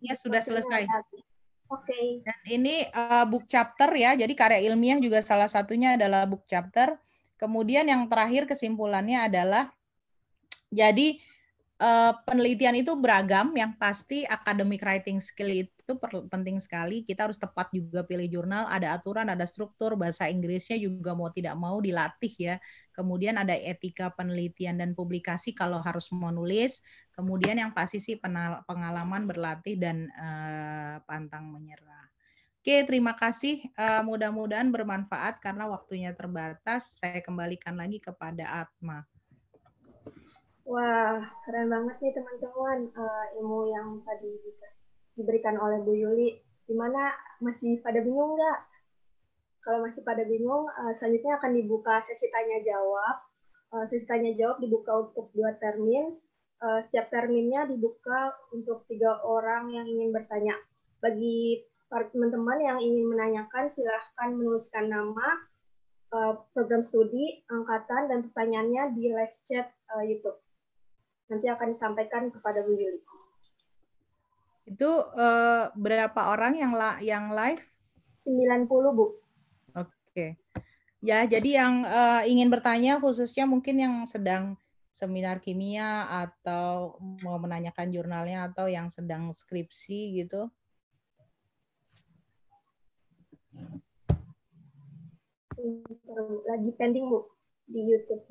ya sudah selesai. Oke. Dan ini eh, book chapter ya. Jadi karya ilmiah juga salah satunya adalah book chapter. Kemudian yang terakhir kesimpulannya adalah jadi eh, penelitian itu beragam yang pasti academic writing skill itu itu penting sekali. Kita harus tepat juga pilih jurnal, ada aturan, ada struktur, bahasa Inggrisnya juga mau tidak mau dilatih ya. Kemudian ada etika penelitian dan publikasi kalau harus menulis. Kemudian yang pasti sih pengalaman berlatih dan uh, pantang menyerah. Oke, terima kasih. Uh, Mudah-mudahan bermanfaat karena waktunya terbatas. Saya kembalikan lagi kepada Atma. Wah, keren banget nih teman-teman uh, ilmu yang tadi dikasih diberikan oleh Bu Yuli. Gimana masih pada bingung nggak? Kalau masih pada bingung, eh, selanjutnya akan dibuka sesi tanya jawab. Eh, sesi tanya jawab dibuka untuk dua termin. Eh, setiap terminnya dibuka untuk tiga orang yang ingin bertanya. Bagi teman-teman yang ingin menanyakan, silahkan menuliskan nama, program studi, angkatan, dan pertanyaannya di live chat YouTube. Nanti akan disampaikan kepada Bu Yuli. Itu uh, berapa orang yang la yang live? 90, Bu. Oke. Okay. Ya, jadi yang uh, ingin bertanya khususnya mungkin yang sedang seminar kimia atau mau menanyakan jurnalnya atau yang sedang skripsi gitu. Lagi pending, Bu, di YouTube.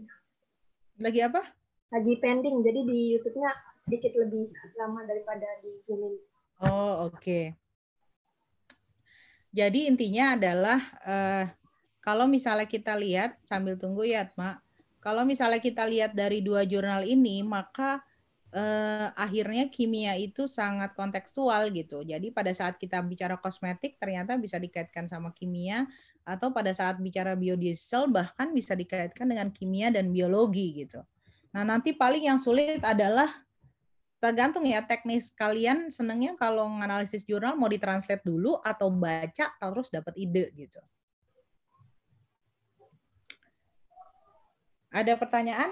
Lagi apa? Lagi pending, jadi di YouTube-nya sedikit lebih lama daripada di Zoom. Oh oke. Okay. Jadi intinya adalah eh, kalau misalnya kita lihat sambil tunggu ya, Mak. Kalau misalnya kita lihat dari dua jurnal ini, maka eh, akhirnya kimia itu sangat kontekstual gitu. Jadi pada saat kita bicara kosmetik ternyata bisa dikaitkan sama kimia, atau pada saat bicara biodiesel bahkan bisa dikaitkan dengan kimia dan biologi gitu. Nah nanti paling yang sulit adalah tergantung ya teknis kalian senengnya kalau menganalisis jurnal mau ditranslate dulu atau baca terus dapat ide gitu. Ada pertanyaan?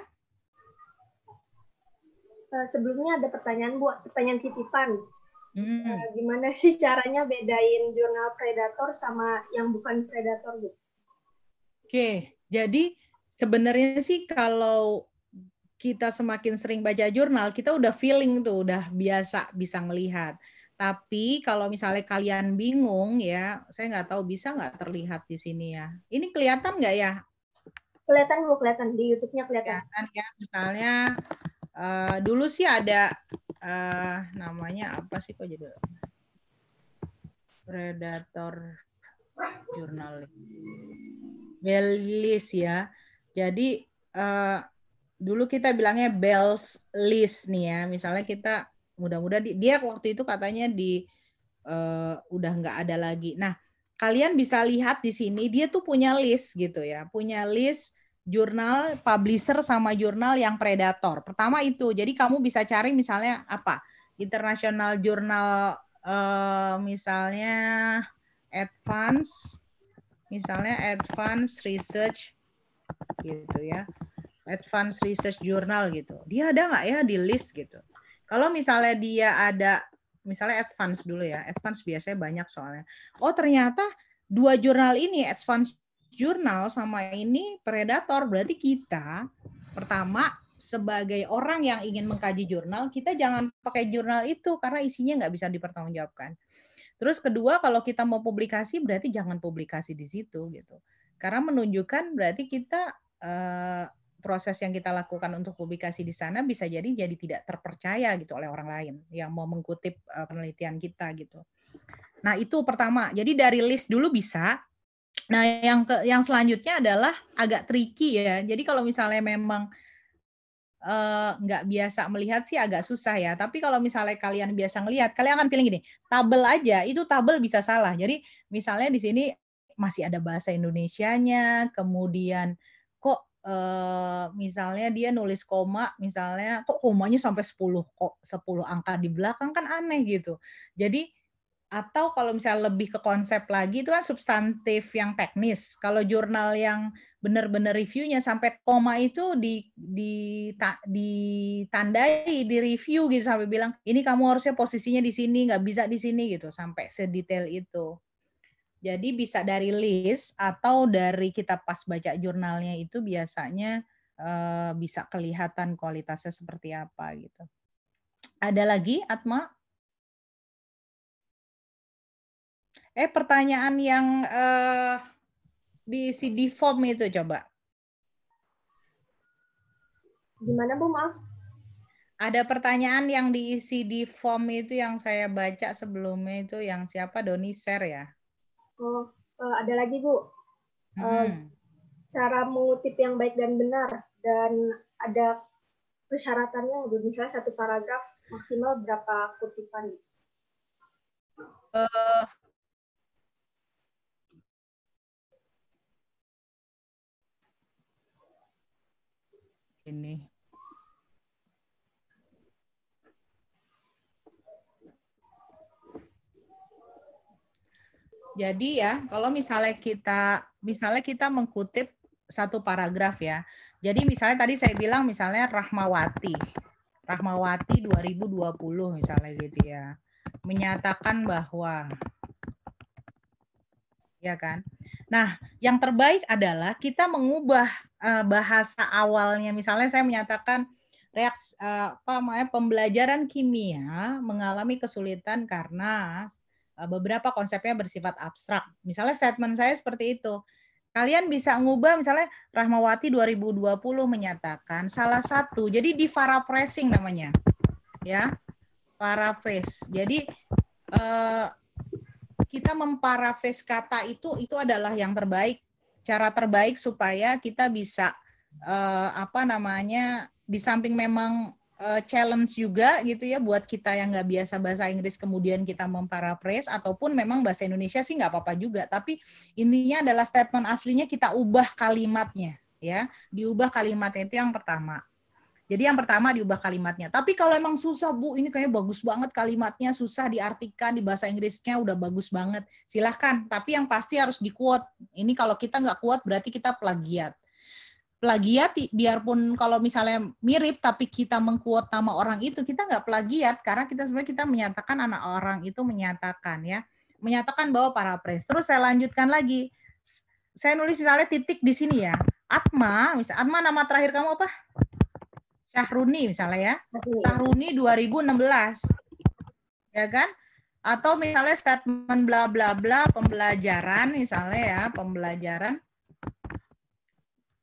Eh, sebelumnya ada pertanyaan buat pertanyaan titipan. Hmm. Eh, gimana sih caranya bedain jurnal predator sama yang bukan predator Bu? Oke, jadi sebenarnya sih kalau kita semakin sering baca jurnal, kita udah feeling tuh, udah biasa bisa ngelihat. Tapi kalau misalnya kalian bingung ya, saya nggak tahu bisa nggak terlihat di sini ya. Ini kelihatan nggak ya? Kelihatan bu, kelihatan di YouTube-nya kelihatan. kelihatan. ya, misalnya uh, dulu sih ada uh, namanya apa sih kok judul? Predator jurnalis. Belis ya. Jadi uh, dulu kita bilangnya bells list nih ya. Misalnya kita mudah-mudahan di, dia waktu itu katanya di uh, udah nggak ada lagi. Nah, kalian bisa lihat di sini dia tuh punya list gitu ya. Punya list jurnal publisher sama jurnal yang predator. Pertama itu. Jadi kamu bisa cari misalnya apa? International jurnal uh, eh, misalnya Advance misalnya Advance Research gitu ya advanced research journal gitu. Dia ada nggak ya di list gitu? Kalau misalnya dia ada, misalnya advance dulu ya, advance biasanya banyak soalnya. Oh ternyata dua jurnal ini, advance Journal sama ini predator, berarti kita pertama sebagai orang yang ingin mengkaji jurnal, kita jangan pakai jurnal itu karena isinya nggak bisa dipertanggungjawabkan. Terus kedua, kalau kita mau publikasi, berarti jangan publikasi di situ gitu. Karena menunjukkan berarti kita eh, proses yang kita lakukan untuk publikasi di sana bisa jadi jadi tidak terpercaya gitu oleh orang lain yang mau mengutip eh, penelitian kita gitu. Nah, itu pertama. Jadi dari list dulu bisa. Nah, yang ke, yang selanjutnya adalah agak tricky ya. Jadi kalau misalnya memang nggak eh, nggak biasa melihat sih agak susah ya. Tapi kalau misalnya kalian biasa ngelihat, kalian akan pilih gini, tabel aja, itu tabel bisa salah. Jadi misalnya di sini masih ada bahasa Indonesianya, kemudian Eh, misalnya dia nulis koma, misalnya kok komanya sampai 10 kok 10 angka di belakang kan aneh gitu. Jadi atau kalau misalnya lebih ke konsep lagi itu kan substantif yang teknis. Kalau jurnal yang benar-benar reviewnya sampai koma itu di di ta, ditandai di review gitu sampai bilang ini kamu harusnya posisinya di sini nggak bisa di sini gitu sampai sedetail itu. Jadi bisa dari list atau dari kita pas baca jurnalnya itu biasanya uh, bisa kelihatan kualitasnya seperti apa gitu. Ada lagi Atma? Eh pertanyaan yang uh, di CD form itu coba. Gimana Bu maaf? Ada pertanyaan yang diisi di form itu yang saya baca sebelumnya itu yang siapa Doni share ya? Oh, uh, ada lagi Bu. Eh, hmm. cara mengutip yang baik dan benar dan ada persyaratannya Bu. Misalnya satu paragraf maksimal berapa kutipan? Uh, ini Jadi ya, kalau misalnya kita misalnya kita mengkutip satu paragraf ya. Jadi misalnya tadi saya bilang misalnya Rahmawati. Rahmawati 2020 misalnya gitu ya. Menyatakan bahwa ya kan. Nah, yang terbaik adalah kita mengubah eh, bahasa awalnya. Misalnya saya menyatakan reaksi eh, apa namanya pembelajaran kimia mengalami kesulitan karena Eh, beberapa konsepnya bersifat abstrak. Misalnya statement saya seperti itu. Kalian bisa ngubah misalnya Rahmawati 2020 menyatakan salah satu. Jadi di pressing namanya. Ya. Paraphrase. Jadi eh, kita memparafes kata itu itu adalah yang terbaik. Cara terbaik supaya kita bisa eh, apa namanya di samping memang Eh, challenge juga gitu ya buat kita yang nggak biasa bahasa Inggris kemudian kita memparaphrase ataupun memang bahasa Indonesia sih nggak apa-apa juga tapi intinya adalah statement aslinya kita ubah kalimatnya ya diubah kalimatnya itu yang pertama jadi yang pertama diubah kalimatnya. Tapi kalau emang susah Bu, ini kayaknya bagus banget kalimatnya, susah diartikan di bahasa Inggrisnya udah bagus banget. Silahkan. Tapi yang pasti harus di quote. Ini kalau kita nggak kuat berarti kita plagiat plagiat biarpun kalau misalnya mirip tapi kita mengkuat nama orang itu kita nggak plagiat karena kita sebenarnya kita menyatakan anak orang itu menyatakan ya menyatakan bahwa para pres. terus saya lanjutkan lagi saya nulis misalnya titik di sini ya Atma misalnya Atma nama terakhir kamu apa Syahruni misalnya ya Syahruni 2016 ya kan atau misalnya statement bla bla bla pembelajaran misalnya ya pembelajaran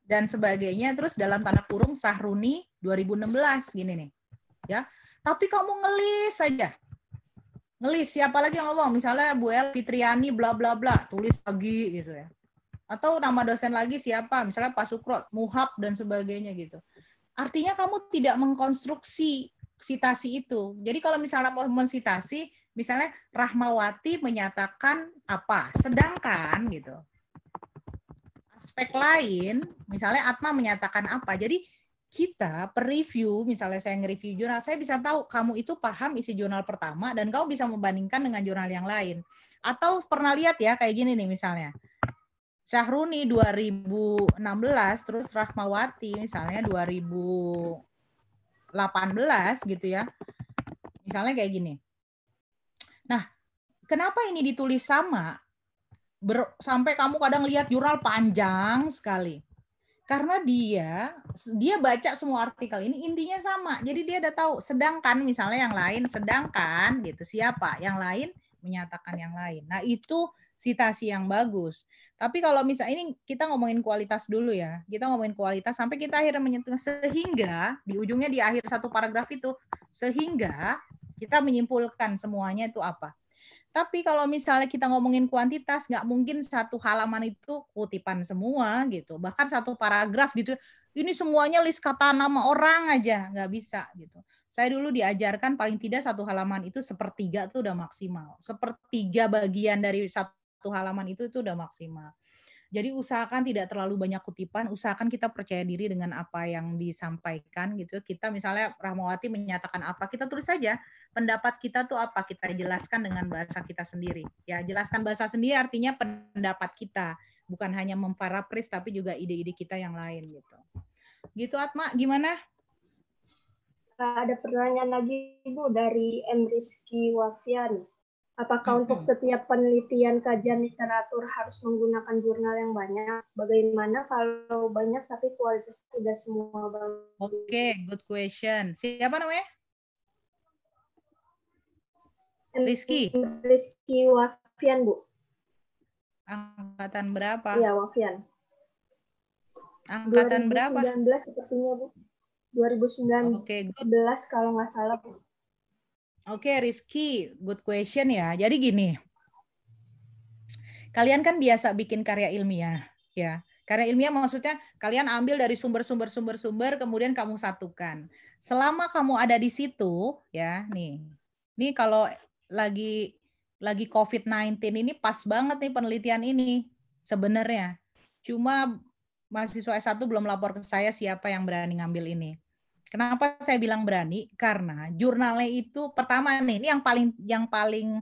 dan sebagainya. Terus dalam tanda kurung Sahruni 2016 gini nih. Ya. Tapi kamu ngelis saja. Ngelis siapa lagi yang ngomong? Misalnya Bu El Fitriani bla bla bla, tulis lagi gitu ya. Atau nama dosen lagi siapa? Misalnya Pak Sukro Muhab dan sebagainya gitu. Artinya kamu tidak mengkonstruksi sitasi itu. Jadi kalau misalnya mau mensitasi, misalnya Rahmawati menyatakan apa, sedangkan gitu Spek lain, misalnya Atma menyatakan apa. Jadi kita per-review, misalnya saya nge-review jurnal, saya bisa tahu kamu itu paham isi jurnal pertama dan kamu bisa membandingkan dengan jurnal yang lain. Atau pernah lihat ya kayak gini nih misalnya. Syahruni 2016, terus Rahmawati misalnya 2018 gitu ya. Misalnya kayak gini. Nah, kenapa ini ditulis sama? ber, sampai kamu kadang lihat jurnal panjang sekali karena dia dia baca semua artikel ini intinya sama jadi dia udah tahu sedangkan misalnya yang lain sedangkan gitu siapa yang lain menyatakan yang lain nah itu sitasi yang bagus tapi kalau misalnya ini kita ngomongin kualitas dulu ya kita ngomongin kualitas sampai kita akhirnya menyentuh sehingga di ujungnya di akhir satu paragraf itu sehingga kita menyimpulkan semuanya itu apa tapi kalau misalnya kita ngomongin kuantitas, nggak mungkin satu halaman itu kutipan semua gitu. Bahkan satu paragraf gitu, ini semuanya list kata nama orang aja, nggak bisa gitu. Saya dulu diajarkan paling tidak satu halaman itu sepertiga tuh udah maksimal. Sepertiga bagian dari satu halaman itu itu udah maksimal. Jadi usahakan tidak terlalu banyak kutipan, usahakan kita percaya diri dengan apa yang disampaikan gitu. Kita misalnya Rahmawati menyatakan apa, kita tulis saja pendapat kita tuh apa, kita jelaskan dengan bahasa kita sendiri. Ya, jelaskan bahasa sendiri artinya pendapat kita, bukan hanya memparapris tapi juga ide-ide kita yang lain gitu. Gitu Atma, gimana? Ada pertanyaan lagi Bu dari M. Rizky Wafian. Apakah untuk setiap penelitian kajian literatur harus menggunakan jurnal yang banyak? Bagaimana kalau banyak tapi kualitas tidak semua bagus? Oke, okay, good question. Siapa namanya? Rizky. Rizky Wafian, Bu. Angkatan berapa? Iya, Wafian. Angkatan 2019 berapa? 2019 sepertinya, Bu. 2019 okay, good. kalau nggak salah, Bu. Oke, okay, Rizky, good question ya. Jadi gini, kalian kan biasa bikin karya ilmiah, ya. Karya ilmiah maksudnya kalian ambil dari sumber-sumber sumber-sumber kemudian kamu satukan. Selama kamu ada di situ, ya, nih. Nih kalau lagi lagi COVID-19 ini pas banget nih penelitian ini sebenarnya. Cuma mahasiswa S1 belum lapor ke saya siapa yang berani ngambil ini. Kenapa saya bilang berani? Karena jurnalnya itu pertama nih, ini yang paling yang paling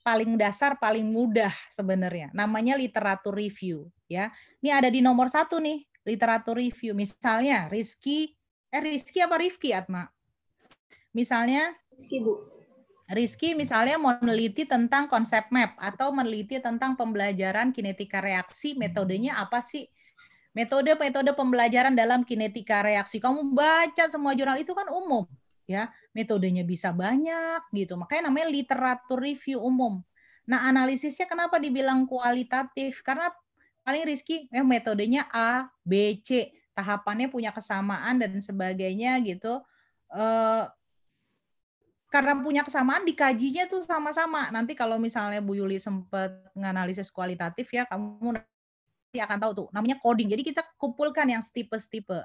paling dasar, paling mudah sebenarnya. Namanya literatur review, ya. Ini ada di nomor satu nih, literatur review. Misalnya Rizky, eh Rizky apa Rifki Atma? Misalnya Rizky Bu. Rizky misalnya meneliti tentang konsep map atau meneliti tentang pembelajaran kinetika reaksi, metodenya apa sih? Metode-metode pembelajaran dalam kinetika reaksi. Kamu baca semua jurnal itu kan umum, ya. Metodenya bisa banyak gitu. Makanya namanya literatur review umum. Nah, analisisnya kenapa dibilang kualitatif? Karena paling riski eh, metodenya A, B, C. Tahapannya punya kesamaan dan sebagainya gitu. Eh, karena punya kesamaan dikajinya tuh sama-sama. Nanti kalau misalnya Bu Yuli sempat menganalisis kualitatif ya, kamu akan tahu tuh namanya coding. Jadi kita kumpulkan yang tipe-tipe.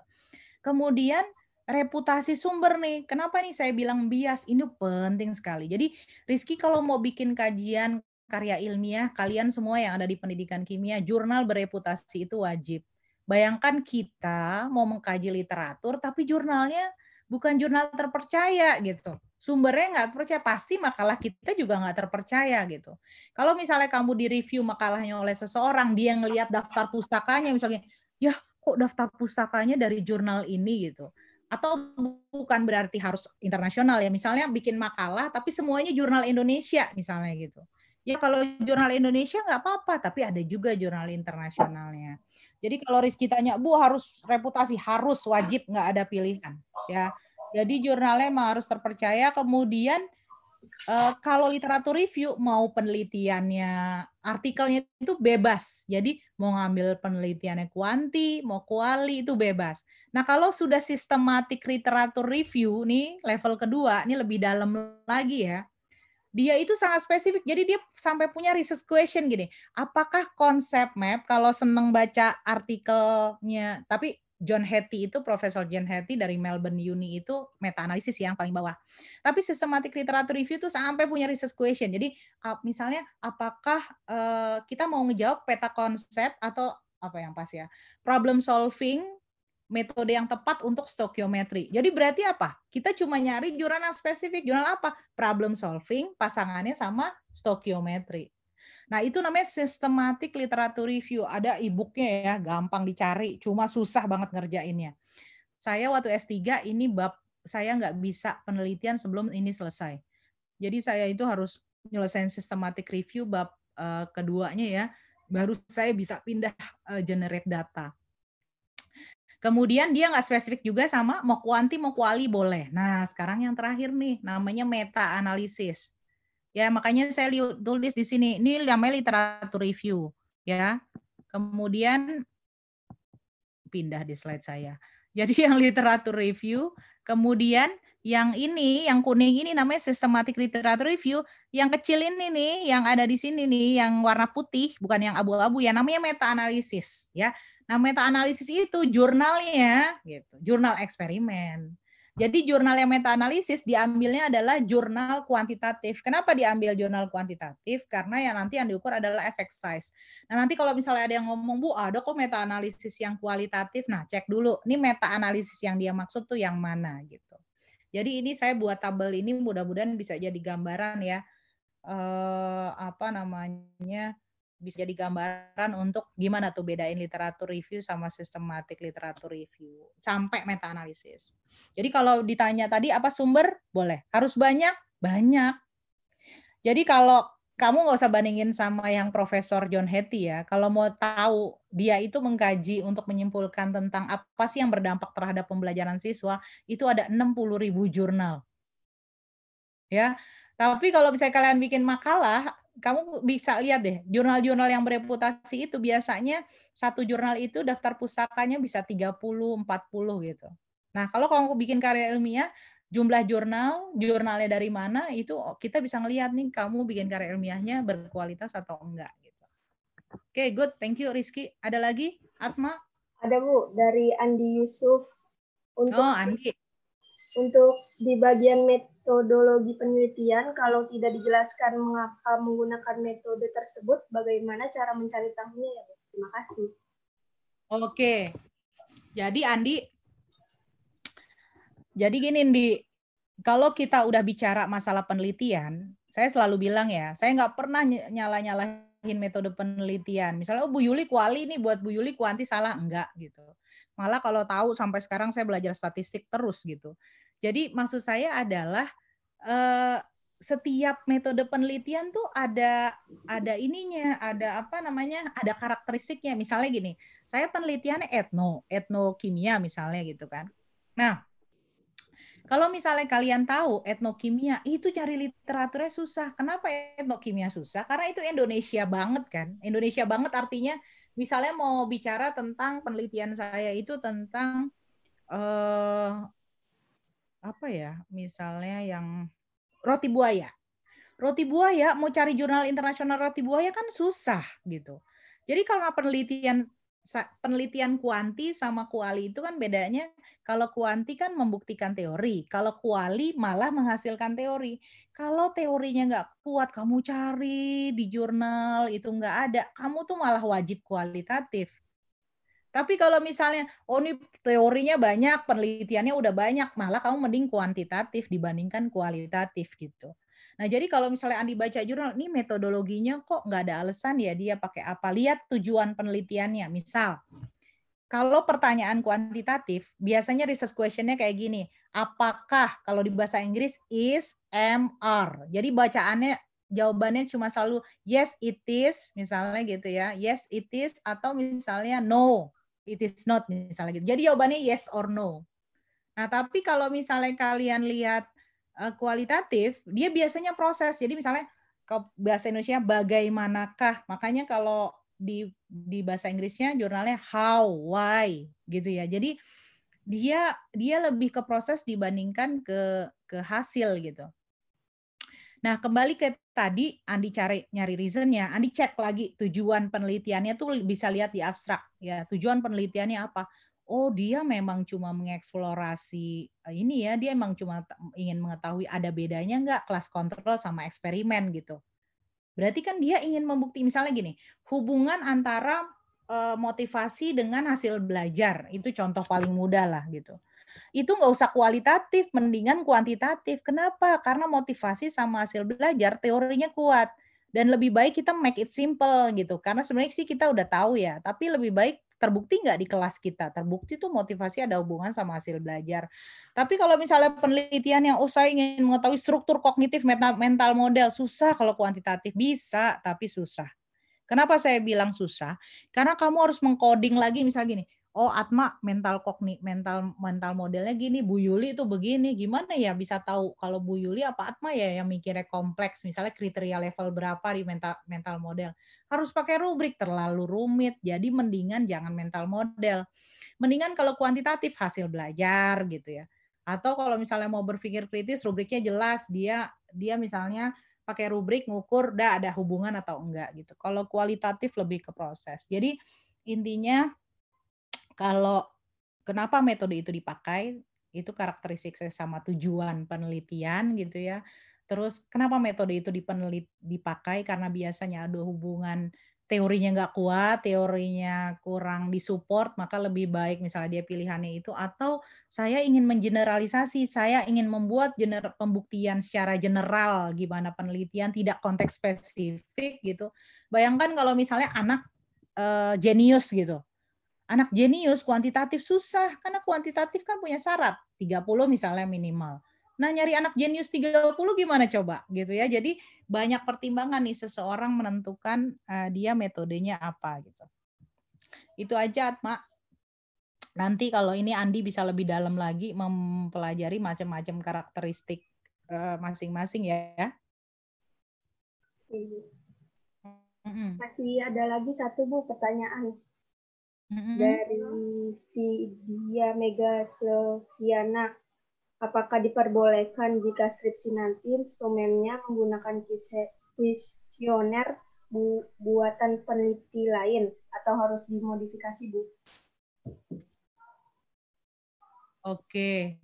Kemudian reputasi sumber nih. Kenapa nih saya bilang bias? Ini penting sekali. Jadi Rizky kalau mau bikin kajian karya ilmiah, kalian semua yang ada di pendidikan kimia, jurnal bereputasi itu wajib. Bayangkan kita mau mengkaji literatur, tapi jurnalnya bukan jurnal terpercaya gitu. Sumbernya nggak percaya, pasti makalah kita juga nggak terpercaya gitu. Kalau misalnya kamu di review makalahnya oleh seseorang, dia ngelihat daftar pustakanya misalnya, ya kok daftar pustakanya dari jurnal ini gitu. Atau bukan berarti harus internasional ya, misalnya bikin makalah tapi semuanya jurnal Indonesia misalnya gitu. Ya kalau jurnal Indonesia nggak apa-apa, tapi ada juga jurnal internasionalnya. Jadi kalau Rizky tanya, Bu harus reputasi, harus wajib, nggak ada pilihan. ya. Jadi jurnalnya memang harus terpercaya. Kemudian eh, kalau literatur review mau penelitiannya, artikelnya itu bebas. Jadi mau ngambil penelitiannya kuanti, mau kuali itu bebas. Nah kalau sudah sistematik literatur review nih level kedua, ini lebih dalam lagi ya dia itu sangat spesifik. Jadi dia sampai punya research question gini, apakah konsep map kalau seneng baca artikelnya, tapi John Hattie itu Profesor John Hattie dari Melbourne Uni itu meta analisis yang paling bawah. Tapi sistematik literatur review itu sampai punya research question. Jadi misalnya apakah eh, kita mau ngejawab peta konsep atau apa yang pas ya problem solving metode yang tepat untuk stokiometri. Jadi berarti apa? Kita cuma nyari jurnal yang spesifik, jurnal apa? Problem solving, pasangannya sama stokiometri. Nah, itu namanya systematic literature review. Ada e-booknya ya, gampang dicari, cuma susah banget ngerjainnya. Saya waktu S3 ini bab saya nggak bisa penelitian sebelum ini selesai. Jadi saya itu harus nyelesain systematic review bab uh, keduanya ya, baru saya bisa pindah uh, generate data Kemudian dia nggak spesifik juga sama mau kuanti mau kuali boleh. Nah sekarang yang terakhir nih namanya meta analisis. Ya makanya saya lihat tulis di sini ini namanya literatur review ya. Kemudian pindah di slide saya. <laughs> Jadi yang literatur review, kemudian yang ini yang kuning ini namanya systematic literature review. Yang kecil ini nih yang ada di sini nih yang warna putih bukan yang abu-abu ya namanya meta analisis ya. Nah, meta analisis itu jurnalnya gitu, jurnal eksperimen. Jadi jurnal yang meta analisis diambilnya adalah jurnal kuantitatif. Kenapa diambil jurnal kuantitatif? Karena yang nanti yang diukur adalah effect size. Nah, nanti kalau misalnya ada yang ngomong, "Bu, ada kok meta analisis yang kualitatif." Nah, cek dulu ini meta analisis yang dia maksud tuh yang mana gitu. Jadi ini saya buat tabel ini mudah-mudahan bisa jadi gambaran ya. Eh apa namanya? bisa jadi gambaran untuk gimana tuh bedain literatur review sama sistematik literatur review sampai meta analisis. Jadi kalau ditanya tadi apa sumber? Boleh. Harus banyak? Banyak. Jadi kalau kamu nggak usah bandingin sama yang Profesor John Hattie ya. Kalau mau tahu dia itu mengkaji untuk menyimpulkan tentang apa sih yang berdampak terhadap pembelajaran siswa, itu ada 60 ribu jurnal. Ya, tapi kalau misalnya kalian bikin makalah, kamu bisa lihat deh jurnal-jurnal yang bereputasi itu biasanya satu jurnal itu daftar pusakanya bisa 30 40 gitu. Nah, kalau kamu bikin karya ilmiah, jumlah jurnal, jurnalnya dari mana itu kita bisa ngelihat nih kamu bikin karya ilmiahnya berkualitas atau enggak gitu. Oke, okay, good. Thank you Rizky. Ada lagi? Atma? Ada Bu, dari Andi Yusuf untuk Oh, Andi. Untuk di bagian metodologi penelitian kalau tidak dijelaskan mengapa menggunakan metode tersebut, bagaimana cara mencari tahunya ya, Terima kasih. Oke. Jadi Andi jadi gini Andi, kalau kita udah bicara masalah penelitian, saya selalu bilang ya, saya nggak pernah nyala-nyalahin metode penelitian. Misalnya, oh Bu Yuli kuali nih buat Bu Yuli kuanti salah enggak gitu. Malah kalau tahu sampai sekarang saya belajar statistik terus gitu. Jadi maksud saya adalah uh, setiap metode penelitian tuh ada ada ininya, ada apa namanya, ada karakteristiknya. Misalnya gini, saya penelitian etno, etno kimia misalnya gitu kan. Nah, kalau misalnya kalian tahu etnokimia, itu cari literaturnya susah. Kenapa etnokimia susah? Karena itu Indonesia banget kan. Indonesia banget artinya misalnya mau bicara tentang penelitian saya itu tentang eh, apa ya misalnya yang roti buaya roti buaya mau cari jurnal internasional roti buaya kan susah gitu jadi kalau penelitian penelitian kuanti sama kuali itu kan bedanya kalau kuanti kan membuktikan teori kalau kuali malah menghasilkan teori kalau teorinya nggak kuat kamu cari di jurnal itu nggak ada kamu tuh malah wajib kualitatif tapi kalau misalnya, oh ini teorinya banyak, penelitiannya udah banyak, malah kamu mending kuantitatif dibandingkan kualitatif gitu. Nah, jadi kalau misalnya Andi baca jurnal, ini metodologinya kok nggak ada alasan ya dia pakai apa? Lihat tujuan penelitiannya. Misal, kalau pertanyaan kuantitatif, biasanya research questionnya kayak gini, apakah kalau di bahasa Inggris is MR. Jadi bacaannya jawabannya cuma selalu yes it is misalnya gitu ya. Yes it is atau misalnya no it is not misalnya gitu. Jadi jawabannya yes or no. Nah, tapi kalau misalnya kalian lihat uh, kualitatif, dia biasanya proses. Jadi misalnya kalau bahasa Indonesia bagaimanakah? Makanya kalau di di bahasa Inggrisnya jurnalnya how, why gitu ya. Jadi dia dia lebih ke proses dibandingkan ke ke hasil gitu. Nah, kembali ke tadi Andi cari nyari reasonnya, Andi cek lagi tujuan penelitiannya tuh bisa lihat di abstrak ya tujuan penelitiannya apa. Oh dia memang cuma mengeksplorasi eh, ini ya dia emang cuma ingin mengetahui ada bedanya nggak kelas kontrol sama eksperimen gitu. Berarti kan dia ingin membukti misalnya gini hubungan antara eh, motivasi dengan hasil belajar itu contoh paling mudah lah gitu itu nggak usah kualitatif, mendingan kuantitatif. Kenapa? Karena motivasi sama hasil belajar teorinya kuat dan lebih baik kita make it simple gitu. Karena sebenarnya sih kita udah tahu ya, tapi lebih baik terbukti nggak di kelas kita? Terbukti tuh motivasi ada hubungan sama hasil belajar. Tapi kalau misalnya penelitian yang usai oh, ingin mengetahui struktur kognitif mental model susah kalau kuantitatif bisa tapi susah. Kenapa saya bilang susah? Karena kamu harus mengcoding lagi misalnya gini, oh Atma mental kogni mental mental modelnya gini Bu Yuli itu begini gimana ya bisa tahu kalau Bu Yuli apa Atma ya yang mikirnya kompleks misalnya kriteria level berapa di mental mental model harus pakai rubrik terlalu rumit jadi mendingan jangan mental model mendingan kalau kuantitatif hasil belajar gitu ya atau kalau misalnya mau berpikir kritis rubriknya jelas dia dia misalnya pakai rubrik ngukur dah ada hubungan atau enggak gitu kalau kualitatif lebih ke proses jadi intinya kalau kenapa metode itu dipakai, itu karakteristik sama tujuan penelitian gitu ya. Terus kenapa metode itu dipenelit, dipakai? Karena biasanya ada hubungan teorinya nggak kuat, teorinya kurang disupport, maka lebih baik misalnya dia pilihannya itu atau saya ingin mengeneralisasi, saya ingin membuat gener, pembuktian secara general gimana penelitian tidak konteks spesifik gitu. Bayangkan kalau misalnya anak eh, jenius gitu, Anak jenius kuantitatif susah karena kuantitatif kan punya syarat 30 misalnya minimal. Nah, nyari anak jenius 30 gimana coba gitu ya. Jadi banyak pertimbangan nih seseorang menentukan uh, dia metodenya apa gitu. Itu aja, Atma. Nanti kalau ini Andi bisa lebih dalam lagi mempelajari macam-macam karakteristik eh, masing-masing uh, ya. Iya. Masih ada lagi satu Bu pertanyaan hmm dari dia Mega Silviana. Apakah diperbolehkan jika skripsi nanti instrumennya menggunakan kuesioner bu- buatan peneliti lain atau harus dimodifikasi, Bu? Oke.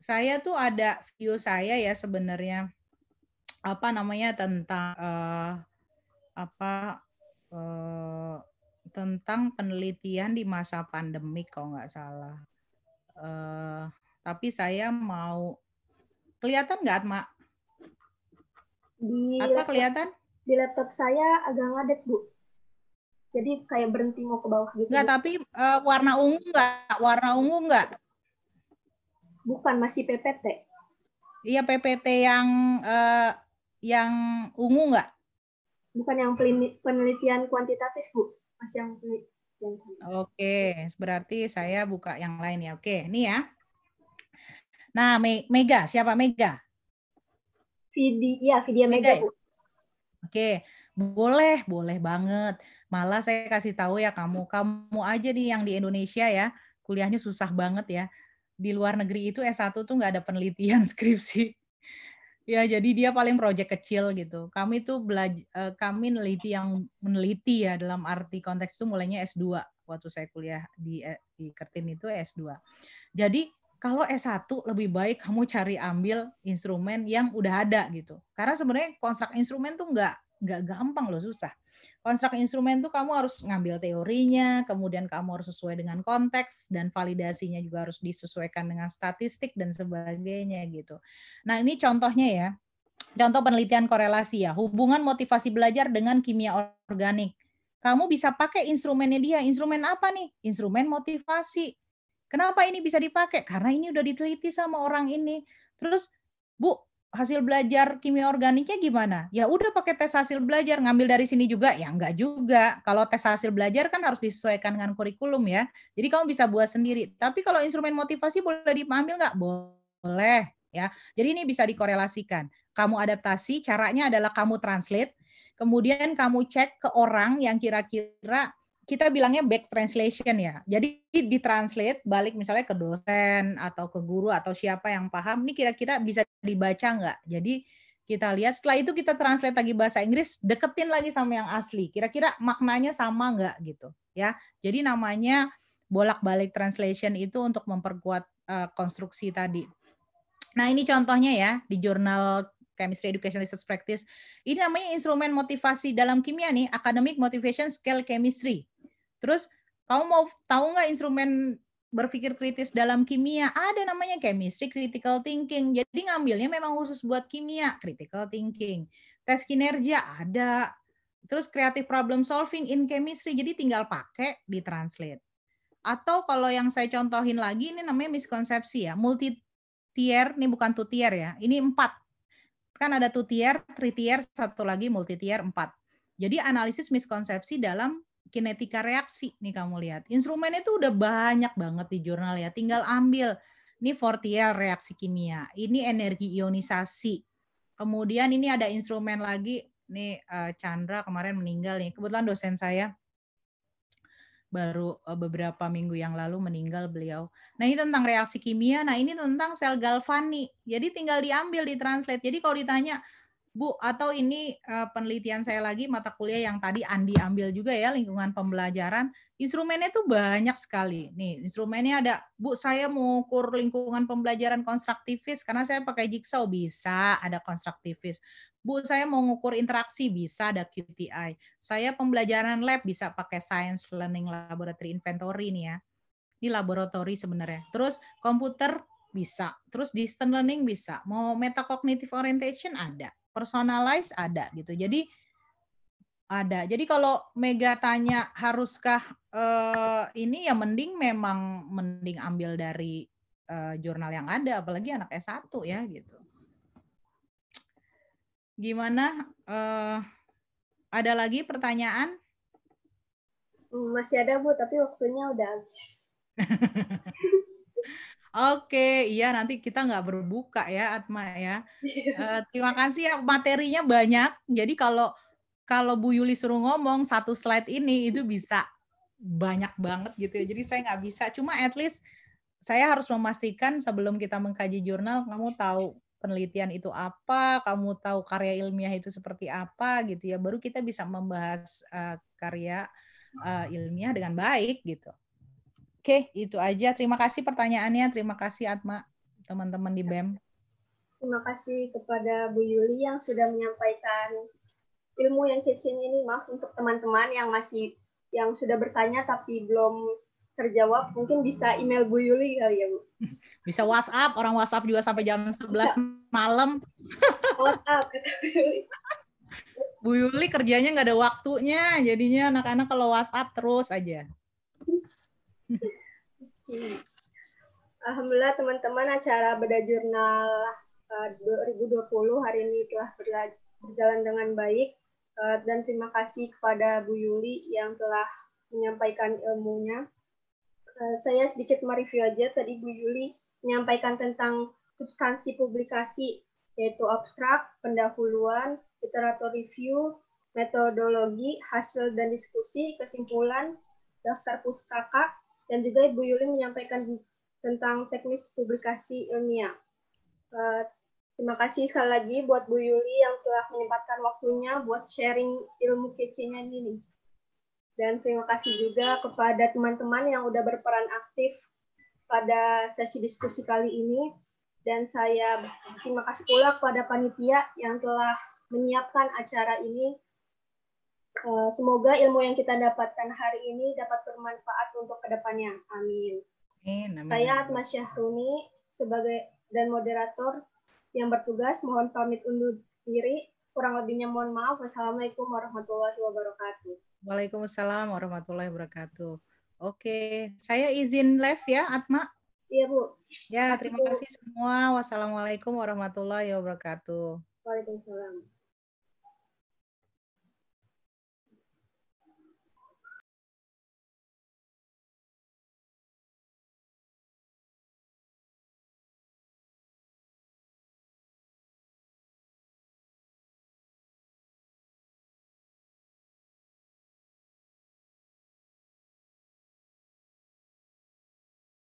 Saya tuh ada video saya ya sebenarnya apa namanya tentang uh, apa uh, tentang penelitian di masa pandemi kalau nggak salah. Uh, tapi saya mau kelihatan nggak Atma? Di Atma kelihatan? Di laptop saya agak ngadet bu. Jadi kayak berhenti mau ke bawah gitu. Nggak, tapi uh, warna ungu nggak? Warna ungu nggak? Bukan, masih PPT. Iya PPT yang uh, yang ungu nggak? Bukan yang penelitian kuantitatif bu. Mas yang Oke, berarti saya buka yang lain ya. Oke, ini ya. Nah, Me Mega, siapa Mega? Vidi, ya Vidya Mega. Mega. Ya? Oke, boleh, boleh banget. Malah saya kasih tahu ya kamu, kamu aja nih yang di Indonesia ya, kuliahnya susah banget ya. Di luar negeri itu S1 tuh nggak ada penelitian <laughs> skripsi. Ya, jadi dia paling proyek kecil gitu. Kami tuh belajar, eh, kami meneliti yang meneliti ya dalam arti konteks itu mulainya S2 waktu saya kuliah di eh, di Kertin itu S2. Jadi kalau S1 lebih baik kamu cari ambil instrumen yang udah ada gitu. Karena sebenarnya konstruk instrumen tuh nggak nggak gampang loh, susah konstruk instrumen tuh kamu harus ngambil teorinya, kemudian kamu harus sesuai dengan konteks dan validasinya juga harus disesuaikan dengan statistik dan sebagainya gitu. Nah, ini contohnya ya. Contoh penelitian korelasi ya, hubungan motivasi belajar dengan kimia organik. Kamu bisa pakai instrumennya dia. Instrumen apa nih? Instrumen motivasi. Kenapa ini bisa dipakai? Karena ini udah diteliti sama orang ini. Terus, Bu, hasil belajar kimia organiknya gimana? Ya udah pakai tes hasil belajar, ngambil dari sini juga? Ya enggak juga. Kalau tes hasil belajar kan harus disesuaikan dengan kurikulum ya. Jadi kamu bisa buat sendiri. Tapi kalau instrumen motivasi boleh diambil enggak? Boleh ya. Jadi ini bisa dikorelasikan. Kamu adaptasi, caranya adalah kamu translate, kemudian kamu cek ke orang yang kira-kira kita bilangnya back translation ya. Jadi ditranslate balik misalnya ke dosen atau ke guru atau siapa yang paham, ini kira-kira bisa dibaca nggak? Jadi kita lihat setelah itu kita translate lagi bahasa Inggris deketin lagi sama yang asli kira-kira maknanya sama nggak gitu ya jadi namanya bolak-balik translation itu untuk memperkuat uh, konstruksi tadi nah ini contohnya ya di jurnal Chemistry Education Research Practice ini namanya instrumen motivasi dalam kimia nih Academic Motivation Scale Chemistry Terus kamu mau tahu nggak instrumen berpikir kritis dalam kimia ada namanya chemistry critical thinking jadi ngambilnya memang khusus buat kimia critical thinking tes kinerja ada terus creative problem solving in chemistry jadi tinggal pakai di translate atau kalau yang saya contohin lagi ini namanya miskonsepsi ya multi tier ini bukan two tier ya ini empat kan ada two tier three tier satu lagi multi tier empat jadi analisis miskonsepsi dalam kinetika reaksi nih kamu lihat. instrumennya itu udah banyak banget di jurnal ya. Tinggal ambil. Ini Fortier reaksi kimia. Ini energi ionisasi. Kemudian ini ada instrumen lagi. Nih eh, Chandra kemarin meninggal nih. Kebetulan dosen saya baru eh, beberapa minggu yang lalu meninggal beliau. Nah ini tentang reaksi kimia, nah ini tentang sel galvani. Jadi tinggal diambil, ditranslate. Jadi kalau ditanya, Bu, atau ini uh, penelitian saya lagi mata kuliah yang tadi Andi ambil juga ya lingkungan pembelajaran. Instrumennya tuh banyak sekali. Nih, instrumennya ada, Bu, saya mau ukur lingkungan pembelajaran konstruktivis karena saya pakai jigsaw bisa, ada konstruktivis. Bu, saya mau ngukur interaksi bisa ada QTI. Saya pembelajaran lab bisa pakai Science Learning Laboratory Inventory nih ya. Ini laboratory sebenarnya. Terus komputer bisa. Terus distance learning bisa. Mau metacognitive orientation ada personalize ada gitu. Jadi ada. Jadi kalau Mega tanya haruskah eh, ini ya mending memang mending ambil dari eh, jurnal yang ada apalagi anak S1 ya gitu. Gimana eh, ada lagi pertanyaan? Hmm, masih ada Bu, tapi waktunya udah habis. <laughs> Oke, iya nanti kita nggak berbuka ya Atma ya. Uh, terima kasih ya materinya banyak. Jadi kalau kalau Bu Yuli suruh ngomong satu slide ini itu hmm. bisa banyak banget gitu ya. Jadi saya nggak bisa. Cuma at least saya harus memastikan sebelum kita mengkaji jurnal kamu tahu penelitian itu apa, kamu tahu karya ilmiah itu seperti apa gitu ya. Baru kita bisa membahas uh, karya uh, ilmiah dengan baik gitu. Oke, itu aja. Terima kasih pertanyaannya. Terima kasih Atma, teman-teman di BEM. Terima kasih kepada Bu Yuli yang sudah menyampaikan ilmu yang kecil ini. Maaf untuk teman-teman yang masih yang sudah bertanya tapi belum terjawab, mungkin bisa email Bu Yuli kali ya, Bu. <laughs> Bisa WhatsApp, orang WhatsApp juga sampai jam 11 bisa. malam. <laughs> WhatsApp. Bu Yuli kerjanya nggak ada waktunya, jadinya anak-anak kalau WhatsApp terus aja. <laughs> Alhamdulillah teman-teman acara Beda Jurnal eh, uh, 2020 hari ini telah berjalan dengan baik uh, dan terima kasih kepada Bu Yuli yang telah menyampaikan ilmunya. Uh, saya sedikit mereview aja tadi Bu Yuli menyampaikan tentang substansi publikasi yaitu abstrak, pendahuluan, literatur review, metodologi, hasil dan diskusi, kesimpulan, daftar pustaka, dan juga Ibu Yuli menyampaikan tentang teknis publikasi ilmiah. Uh, terima kasih sekali lagi buat Bu Yuli yang telah menyempatkan waktunya buat sharing ilmu kecilnya ini. Dan terima kasih juga kepada teman-teman yang sudah berperan aktif pada sesi diskusi kali ini. Dan saya terima kasih pula kepada panitia yang telah menyiapkan acara ini Eh, semoga ilmu yang kita dapatkan hari ini dapat bermanfaat untuk kedepannya. Amin. Amin. Amin. Saya Atma Syahruni sebagai dan moderator yang bertugas mohon pamit undur diri. Kurang lebihnya mohon maaf. Wassalamualaikum warahmatullahi wabarakatuh. Waalaikumsalam warahmatullahi wabarakatuh. Oke, saya izin live ya, Atma. Iya, Bu. Ya, terima kasih semua. Wassalamualaikum warahmatullahi wabarakatuh. Waalaikumsalam.